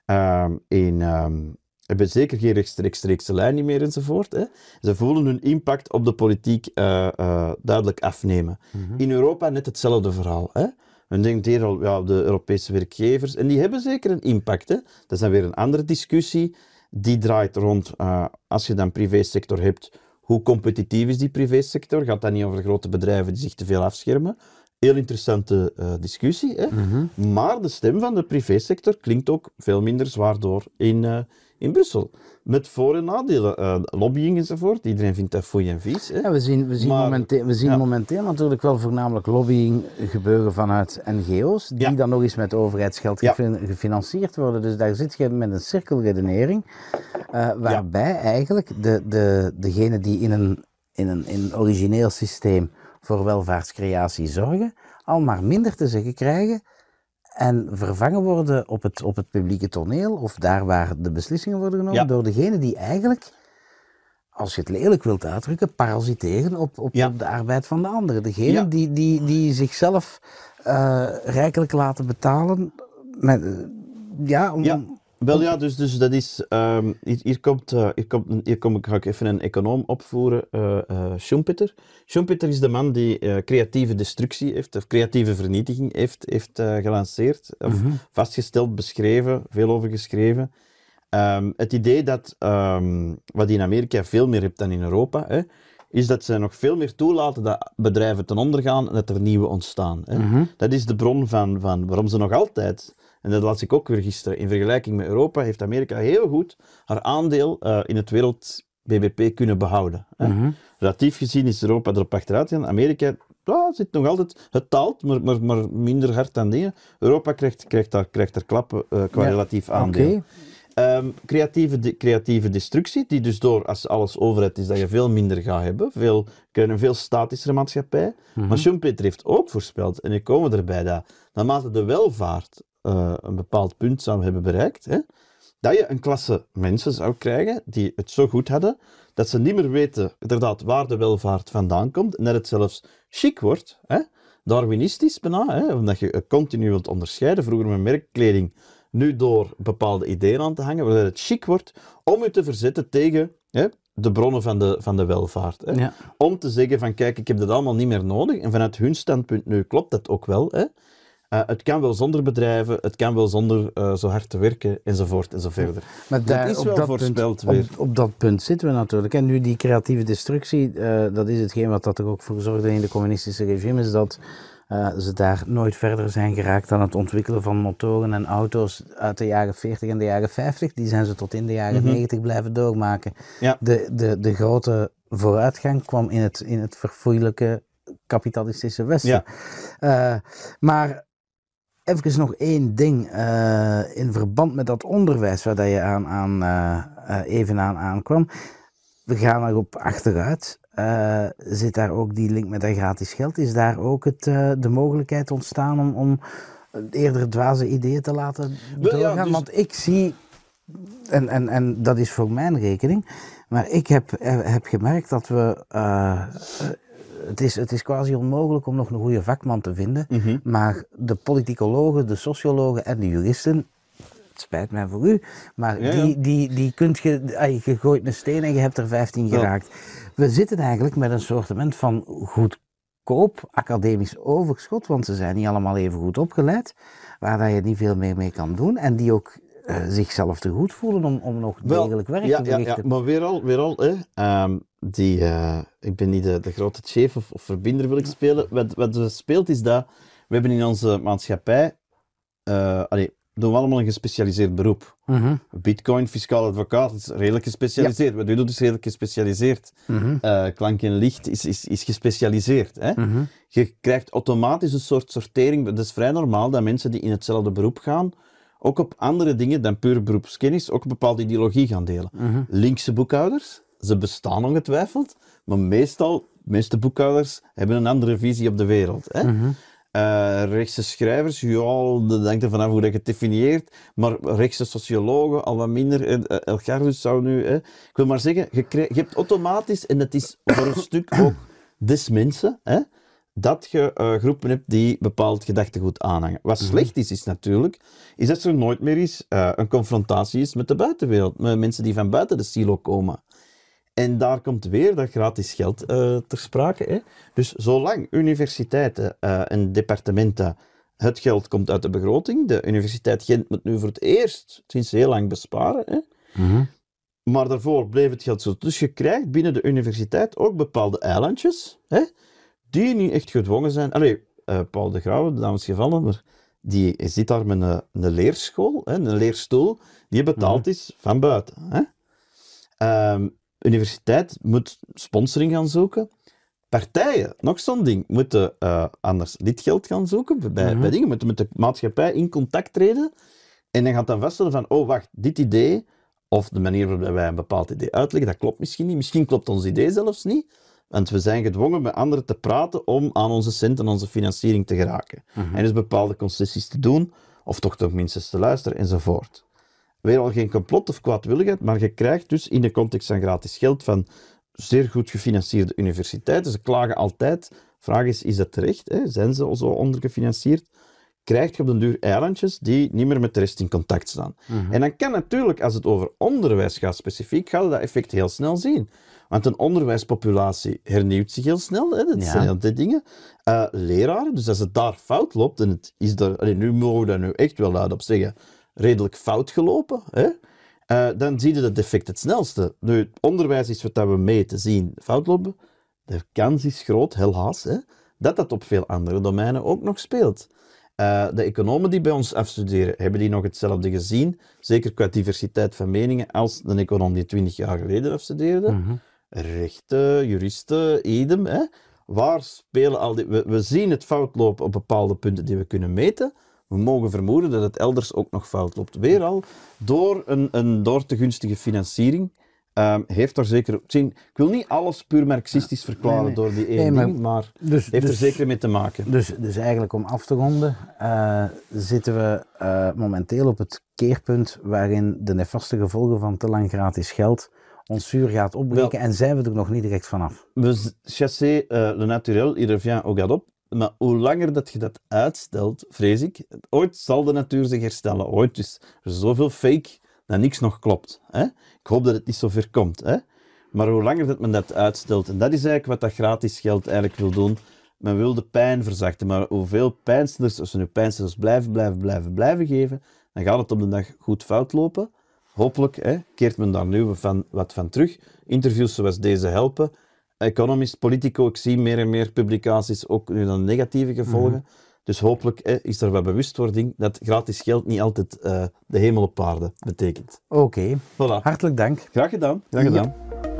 um, in, ehm, hebben zeker geen rechtstreekse lijn meer enzovoort. Hè. Ze voelen hun impact op de politiek eh, eh, duidelijk afnemen. Mhm. In Europa net hetzelfde verhaal. Hè. Men denkt hier al ja, de Europese werkgevers. En die hebben zeker een impact. Hè. Dat is dan weer een andere discussie. Die draait rond, eh, als je dan privésector hebt, hoe competitief is die privésector? Gaat dat niet over grote bedrijven die zich te veel afschermen? Heel interessante eh, discussie. Hè? Mhm. Maar de stem van de privésector klinkt ook veel minder zwaar door in, eh, in Brussel. Met voor- en nadelen. Eh, lobbying enzovoort. Iedereen vindt dat foei en vies. Hè? Ja, we zien, we zien, momenteel, we zien momenteel natuurlijk wel voornamelijk lobbying gebeuren vanuit NGO's. Die dan nog eens met overheidsgeld gefinancierd worden. Dus daar zit je met een cirkelredenering. Eh, waarbij eigenlijk de, de, degene die in een, in, een, in een origineel systeem voor welvaartscreatie zorgen, al maar minder te zeggen krijgen en vervangen worden op het, op het publieke toneel of daar waar de beslissingen worden genomen door degene die eigenlijk, als je het lelijk wilt uitdrukken, parasiteren op, op, de arbeid van de anderen. Degene die, die, die zichzelf uh, rijkelijk laten betalen met, ja, om, wel ja, dus, dus dat is. Ehm, hier, hier, komt, eh, hier, komt, hier kom, ga ik even een econoom opvoeren, eh, eh, Schumpeter. Schumpeter is de man die creatieve destructie heeft, of creatieve vernietiging heeft, heeft gelanceerd, of mhm. vastgesteld, beschreven, veel over geschreven. Ehm, het idee dat, ehm, wat je in Amerika veel meer hebt dan in Europa, hè, is dat ze nog veel meer toelaten dat bedrijven ten onder gaan en dat er nieuwe ontstaan. Hè. Mhm. Dat is de bron van, van waarom ze nog altijd en dat las ik ook weer gisteren. In vergelijking met Europa heeft Amerika heel goed haar aandeel eh, in het wereld BBP kunnen behouden. Mhm. Relatief gezien is Europa erop achteruit gegaan. Amerika zit nog altijd, het taalt, maar, maar, maar minder hard dan dingen. Europa krijgt, krijgt, daar, krijgt daar klappen eh, qua relatief aandeel. Okay. Ehm, creatieve, de, creatieve destructie, die dus door, als alles overheid is, dat je veel minder gaat hebben. Veel, een veel statischere maatschappij. Mm -hmm. Maar Schumpeter heeft ook voorspeld, en ik komen erbij, dat naarmate de welvaart eh, een bepaald punt zou hebben bereikt, hè, dat je een klasse mensen zou krijgen die het zo goed hadden dat ze niet meer weten inderdaad waar de welvaart vandaan komt en dat het zelfs chic wordt. Hè, Darwinistisch bijna, hè, omdat je continu wilt onderscheiden. Vroeger met merkkleding, nu door bepaalde ideeën aan te hangen, waardoor het chic wordt om je te verzetten tegen hè, de bronnen van de, van de welvaart. Hè. Om te zeggen van kijk, ik heb dat allemaal niet meer nodig. En vanuit hun standpunt nu klopt dat ook wel. Hè. Eh, het kan wel zonder bedrijven, het kan wel zonder eh, zo hard te werken, enzovoort enzovoort. Maar daar, dat is wel dat voorspeld weer. Op, dat punt zitten we natuurlijk. En nu die creatieve destructie, eh, dat is hetgeen wat dat er ook voor zorgde in de communistische regimes, dat ze daar nooit verder zijn geraakt dan het ontwikkelen van motoren en auto's uit de jaren 40 en de jaren 50. Die zijn ze tot in de jaren 90 mhm. blijven doormaken. Ja. De, de, de grote vooruitgang kwam in het, in het verfoeilijke kapitalistische Westen. maar Even nog één ding eh, in verband met dat onderwijs waar dat je aan, aan, eh, eh, even aan aankwam. We gaan erop achteruit. zit daar ook die link met dat gratis geld? Is daar ook het, de mogelijkheid ontstaan om, om eerder dwaze ideeën te laten doorgaan? Dus- Want ik zie, en, en, en dat is voor mijn rekening, maar ik heb, heb gemerkt dat we het, is, het is quasi onmogelijk om nog een goede vakman te vinden. Mhm. Maar de politicologen, de sociologen en de juristen het spijt mij voor u, maar Die, die, die kunt je, je gooit een steen en je hebt er 15 geraakt. We zitten eigenlijk met een soortement van goedkoop academisch overschot, want ze zijn niet allemaal even goed opgeleid, waar dat je niet veel meer mee kan doen en die ook eh, zichzelf te goed voelen om, om nog degelijk werk te verrichten. Ja, ja, maar weer al, weer al hè, ehm, die, eh, ik ben niet de, de grote chef of, of verbinder wil ik spelen. Wat, wat er speelt is dat we hebben in onze maatschappij, eh, doen we allemaal een gespecialiseerd beroep. Mhm. Bitcoin, fiscaal advocaat, is redelijk gespecialiseerd. Wat u doet, is redelijk gespecialiseerd. Mhm. klank en licht is, is, is gespecialiseerd. Hè? Mhm. Je krijgt automatisch een soort sortering. Dat is vrij normaal dat mensen die in hetzelfde beroep gaan, ook op andere dingen dan puur beroepskennis ook een bepaalde ideologie gaan delen. Mhm. Linkse boekhouders, ze bestaan ongetwijfeld, maar meestal, de meeste boekhouders hebben een andere visie op de wereld. Hè? Mhm. Eh, rechtse schrijvers, ja, dat denken er vanaf hoe dat je definieert, maar rechtse sociologen al wat minder. Eh, eh, El zou nu, hè? ik wil maar zeggen, je, hebt automatisch, en dat is voor een stuk ook des mensen, hè? dat je eh, groepen hebt die bepaald gedachtegoed aanhangen. Wat mhm. slecht is, is natuurlijk, is dat er nooit meer is, eh, een confrontatie is met de buitenwereld, met mensen die van buiten de silo komen. En daar komt weer dat gratis geld eh, ter sprake. Hè? Dus zolang universiteiten en departementen het geld komt uit de begroting, de Universiteit Gent moet nu voor het eerst sinds heel lang besparen. Hè? Mhm. Maar daarvoor bleef het geld zo. Dus je krijgt binnen de universiteit ook bepaalde eilandjes. Hè? die nu echt gedwongen zijn. Allee, eh, Paul de Grauwe, de dames gevallen, maar die zit daar met een, een leerschool, hè, een leerstoel, die betaald mhm. is van buiten. Hè. Ehm, universiteit moet sponsoring gaan zoeken. Partijen, nog zo'n ding, moeten uh, anders lidgeld gaan zoeken bij, bij mhm. dingen, moeten met de maatschappij in contact treden. En dan gaat dan vaststellen van, oh wacht, dit idee, of de manier waarop wij een bepaald idee uitleggen, dat klopt misschien niet. Misschien klopt ons idee zelfs niet. Want we zijn gedwongen met anderen te praten om aan onze cent en onze financiering te geraken. Mhm. En dus bepaalde concessies te doen, of toch toch minstens te luisteren, enzovoort. Weer al geen complot of kwaadwilligheid, maar je krijgt dus in de context van gratis geld van zeer goed gefinancierde universiteiten, ze klagen altijd. Vraag is, is dat terecht? Hè? Zijn ze zo ondergefinancierd? krijg je op den duur eilandjes die niet meer met de rest in contact staan. Mhm. En dan kan natuurlijk, als het over onderwijs gaat specifiek, ga dat effect heel snel zien. Want een onderwijspopulatie hernieuwt zich heel snel. Hè? Dat ja. zijn die dingen. Eh, leraren, dus als het daar fout loopt, en het is daar, nu mogen we daar nu echt wel luid op zeggen, redelijk fout gelopen, hè? Eh, dan zie je dat effect het snelste. Nu, het onderwijs is wat we mee te zien fout lopen. De kans is groot, helaas, hè, dat dat op veel andere domeinen ook nog speelt. Eh, de economen die bij ons afstuderen, hebben die nog hetzelfde gezien? Zeker qua diversiteit van meningen als de econoom die twintig jaar geleden afstudeerde. Mm -hmm. Rechten, juristen, idem. Hè? Waar spelen al die... We, we zien het fout lopen op bepaalde punten die we kunnen meten. We mogen vermoeden dat het elders ook nog fout loopt. Weer al door een, een door te gunstige financiering Ehm, heeft er zeker... Zien, ik wil niet alles puur marxistisch verklaren door die ene nee, maar, ding, maar dus- heeft er dus- zeker mee te maken. Dus, dus, eigenlijk om af te ronden, eh, zitten we eh, momenteel op het keerpunt waarin de nefaste gevolgen van te lang gratis geld ons zuur gaat opbreken en zijn we er nog niet direct vanaf. Dus chassé uh, eh, le naturel, il revient au galop. Maar hoe langer dat je dat uitstelt, vrees ik, ooit zal de natuur zich herstellen. Ooit is er zoveel fake dat niks nog klopt. Hè? Ik hoop dat het niet zo ver komt. Hè? Maar hoe langer dat men dat uitstelt, en dat is eigenlijk wat dat gratis geld eigenlijk wil doen. Men wil de pijn verzachten, maar hoeveel pijnstillers, als ze nu pijnstillers blijven, blijven, blijven, blijven geven, dan gaat het op de dag goed fout lopen. Hopelijk hè, keert men daar nu van, wat van terug. Interviews zoals deze helpen. Economist, Politico, ik zie meer en meer publicaties ook nu dan negatieve gevolgen. Mhm. Dus hopelijk is er wat bewustwording dat gratis geld niet altijd eh, de hemel op paarden betekent. Oké. Voilà. Hartelijk dank. Graag gedaan. Graag gedaan.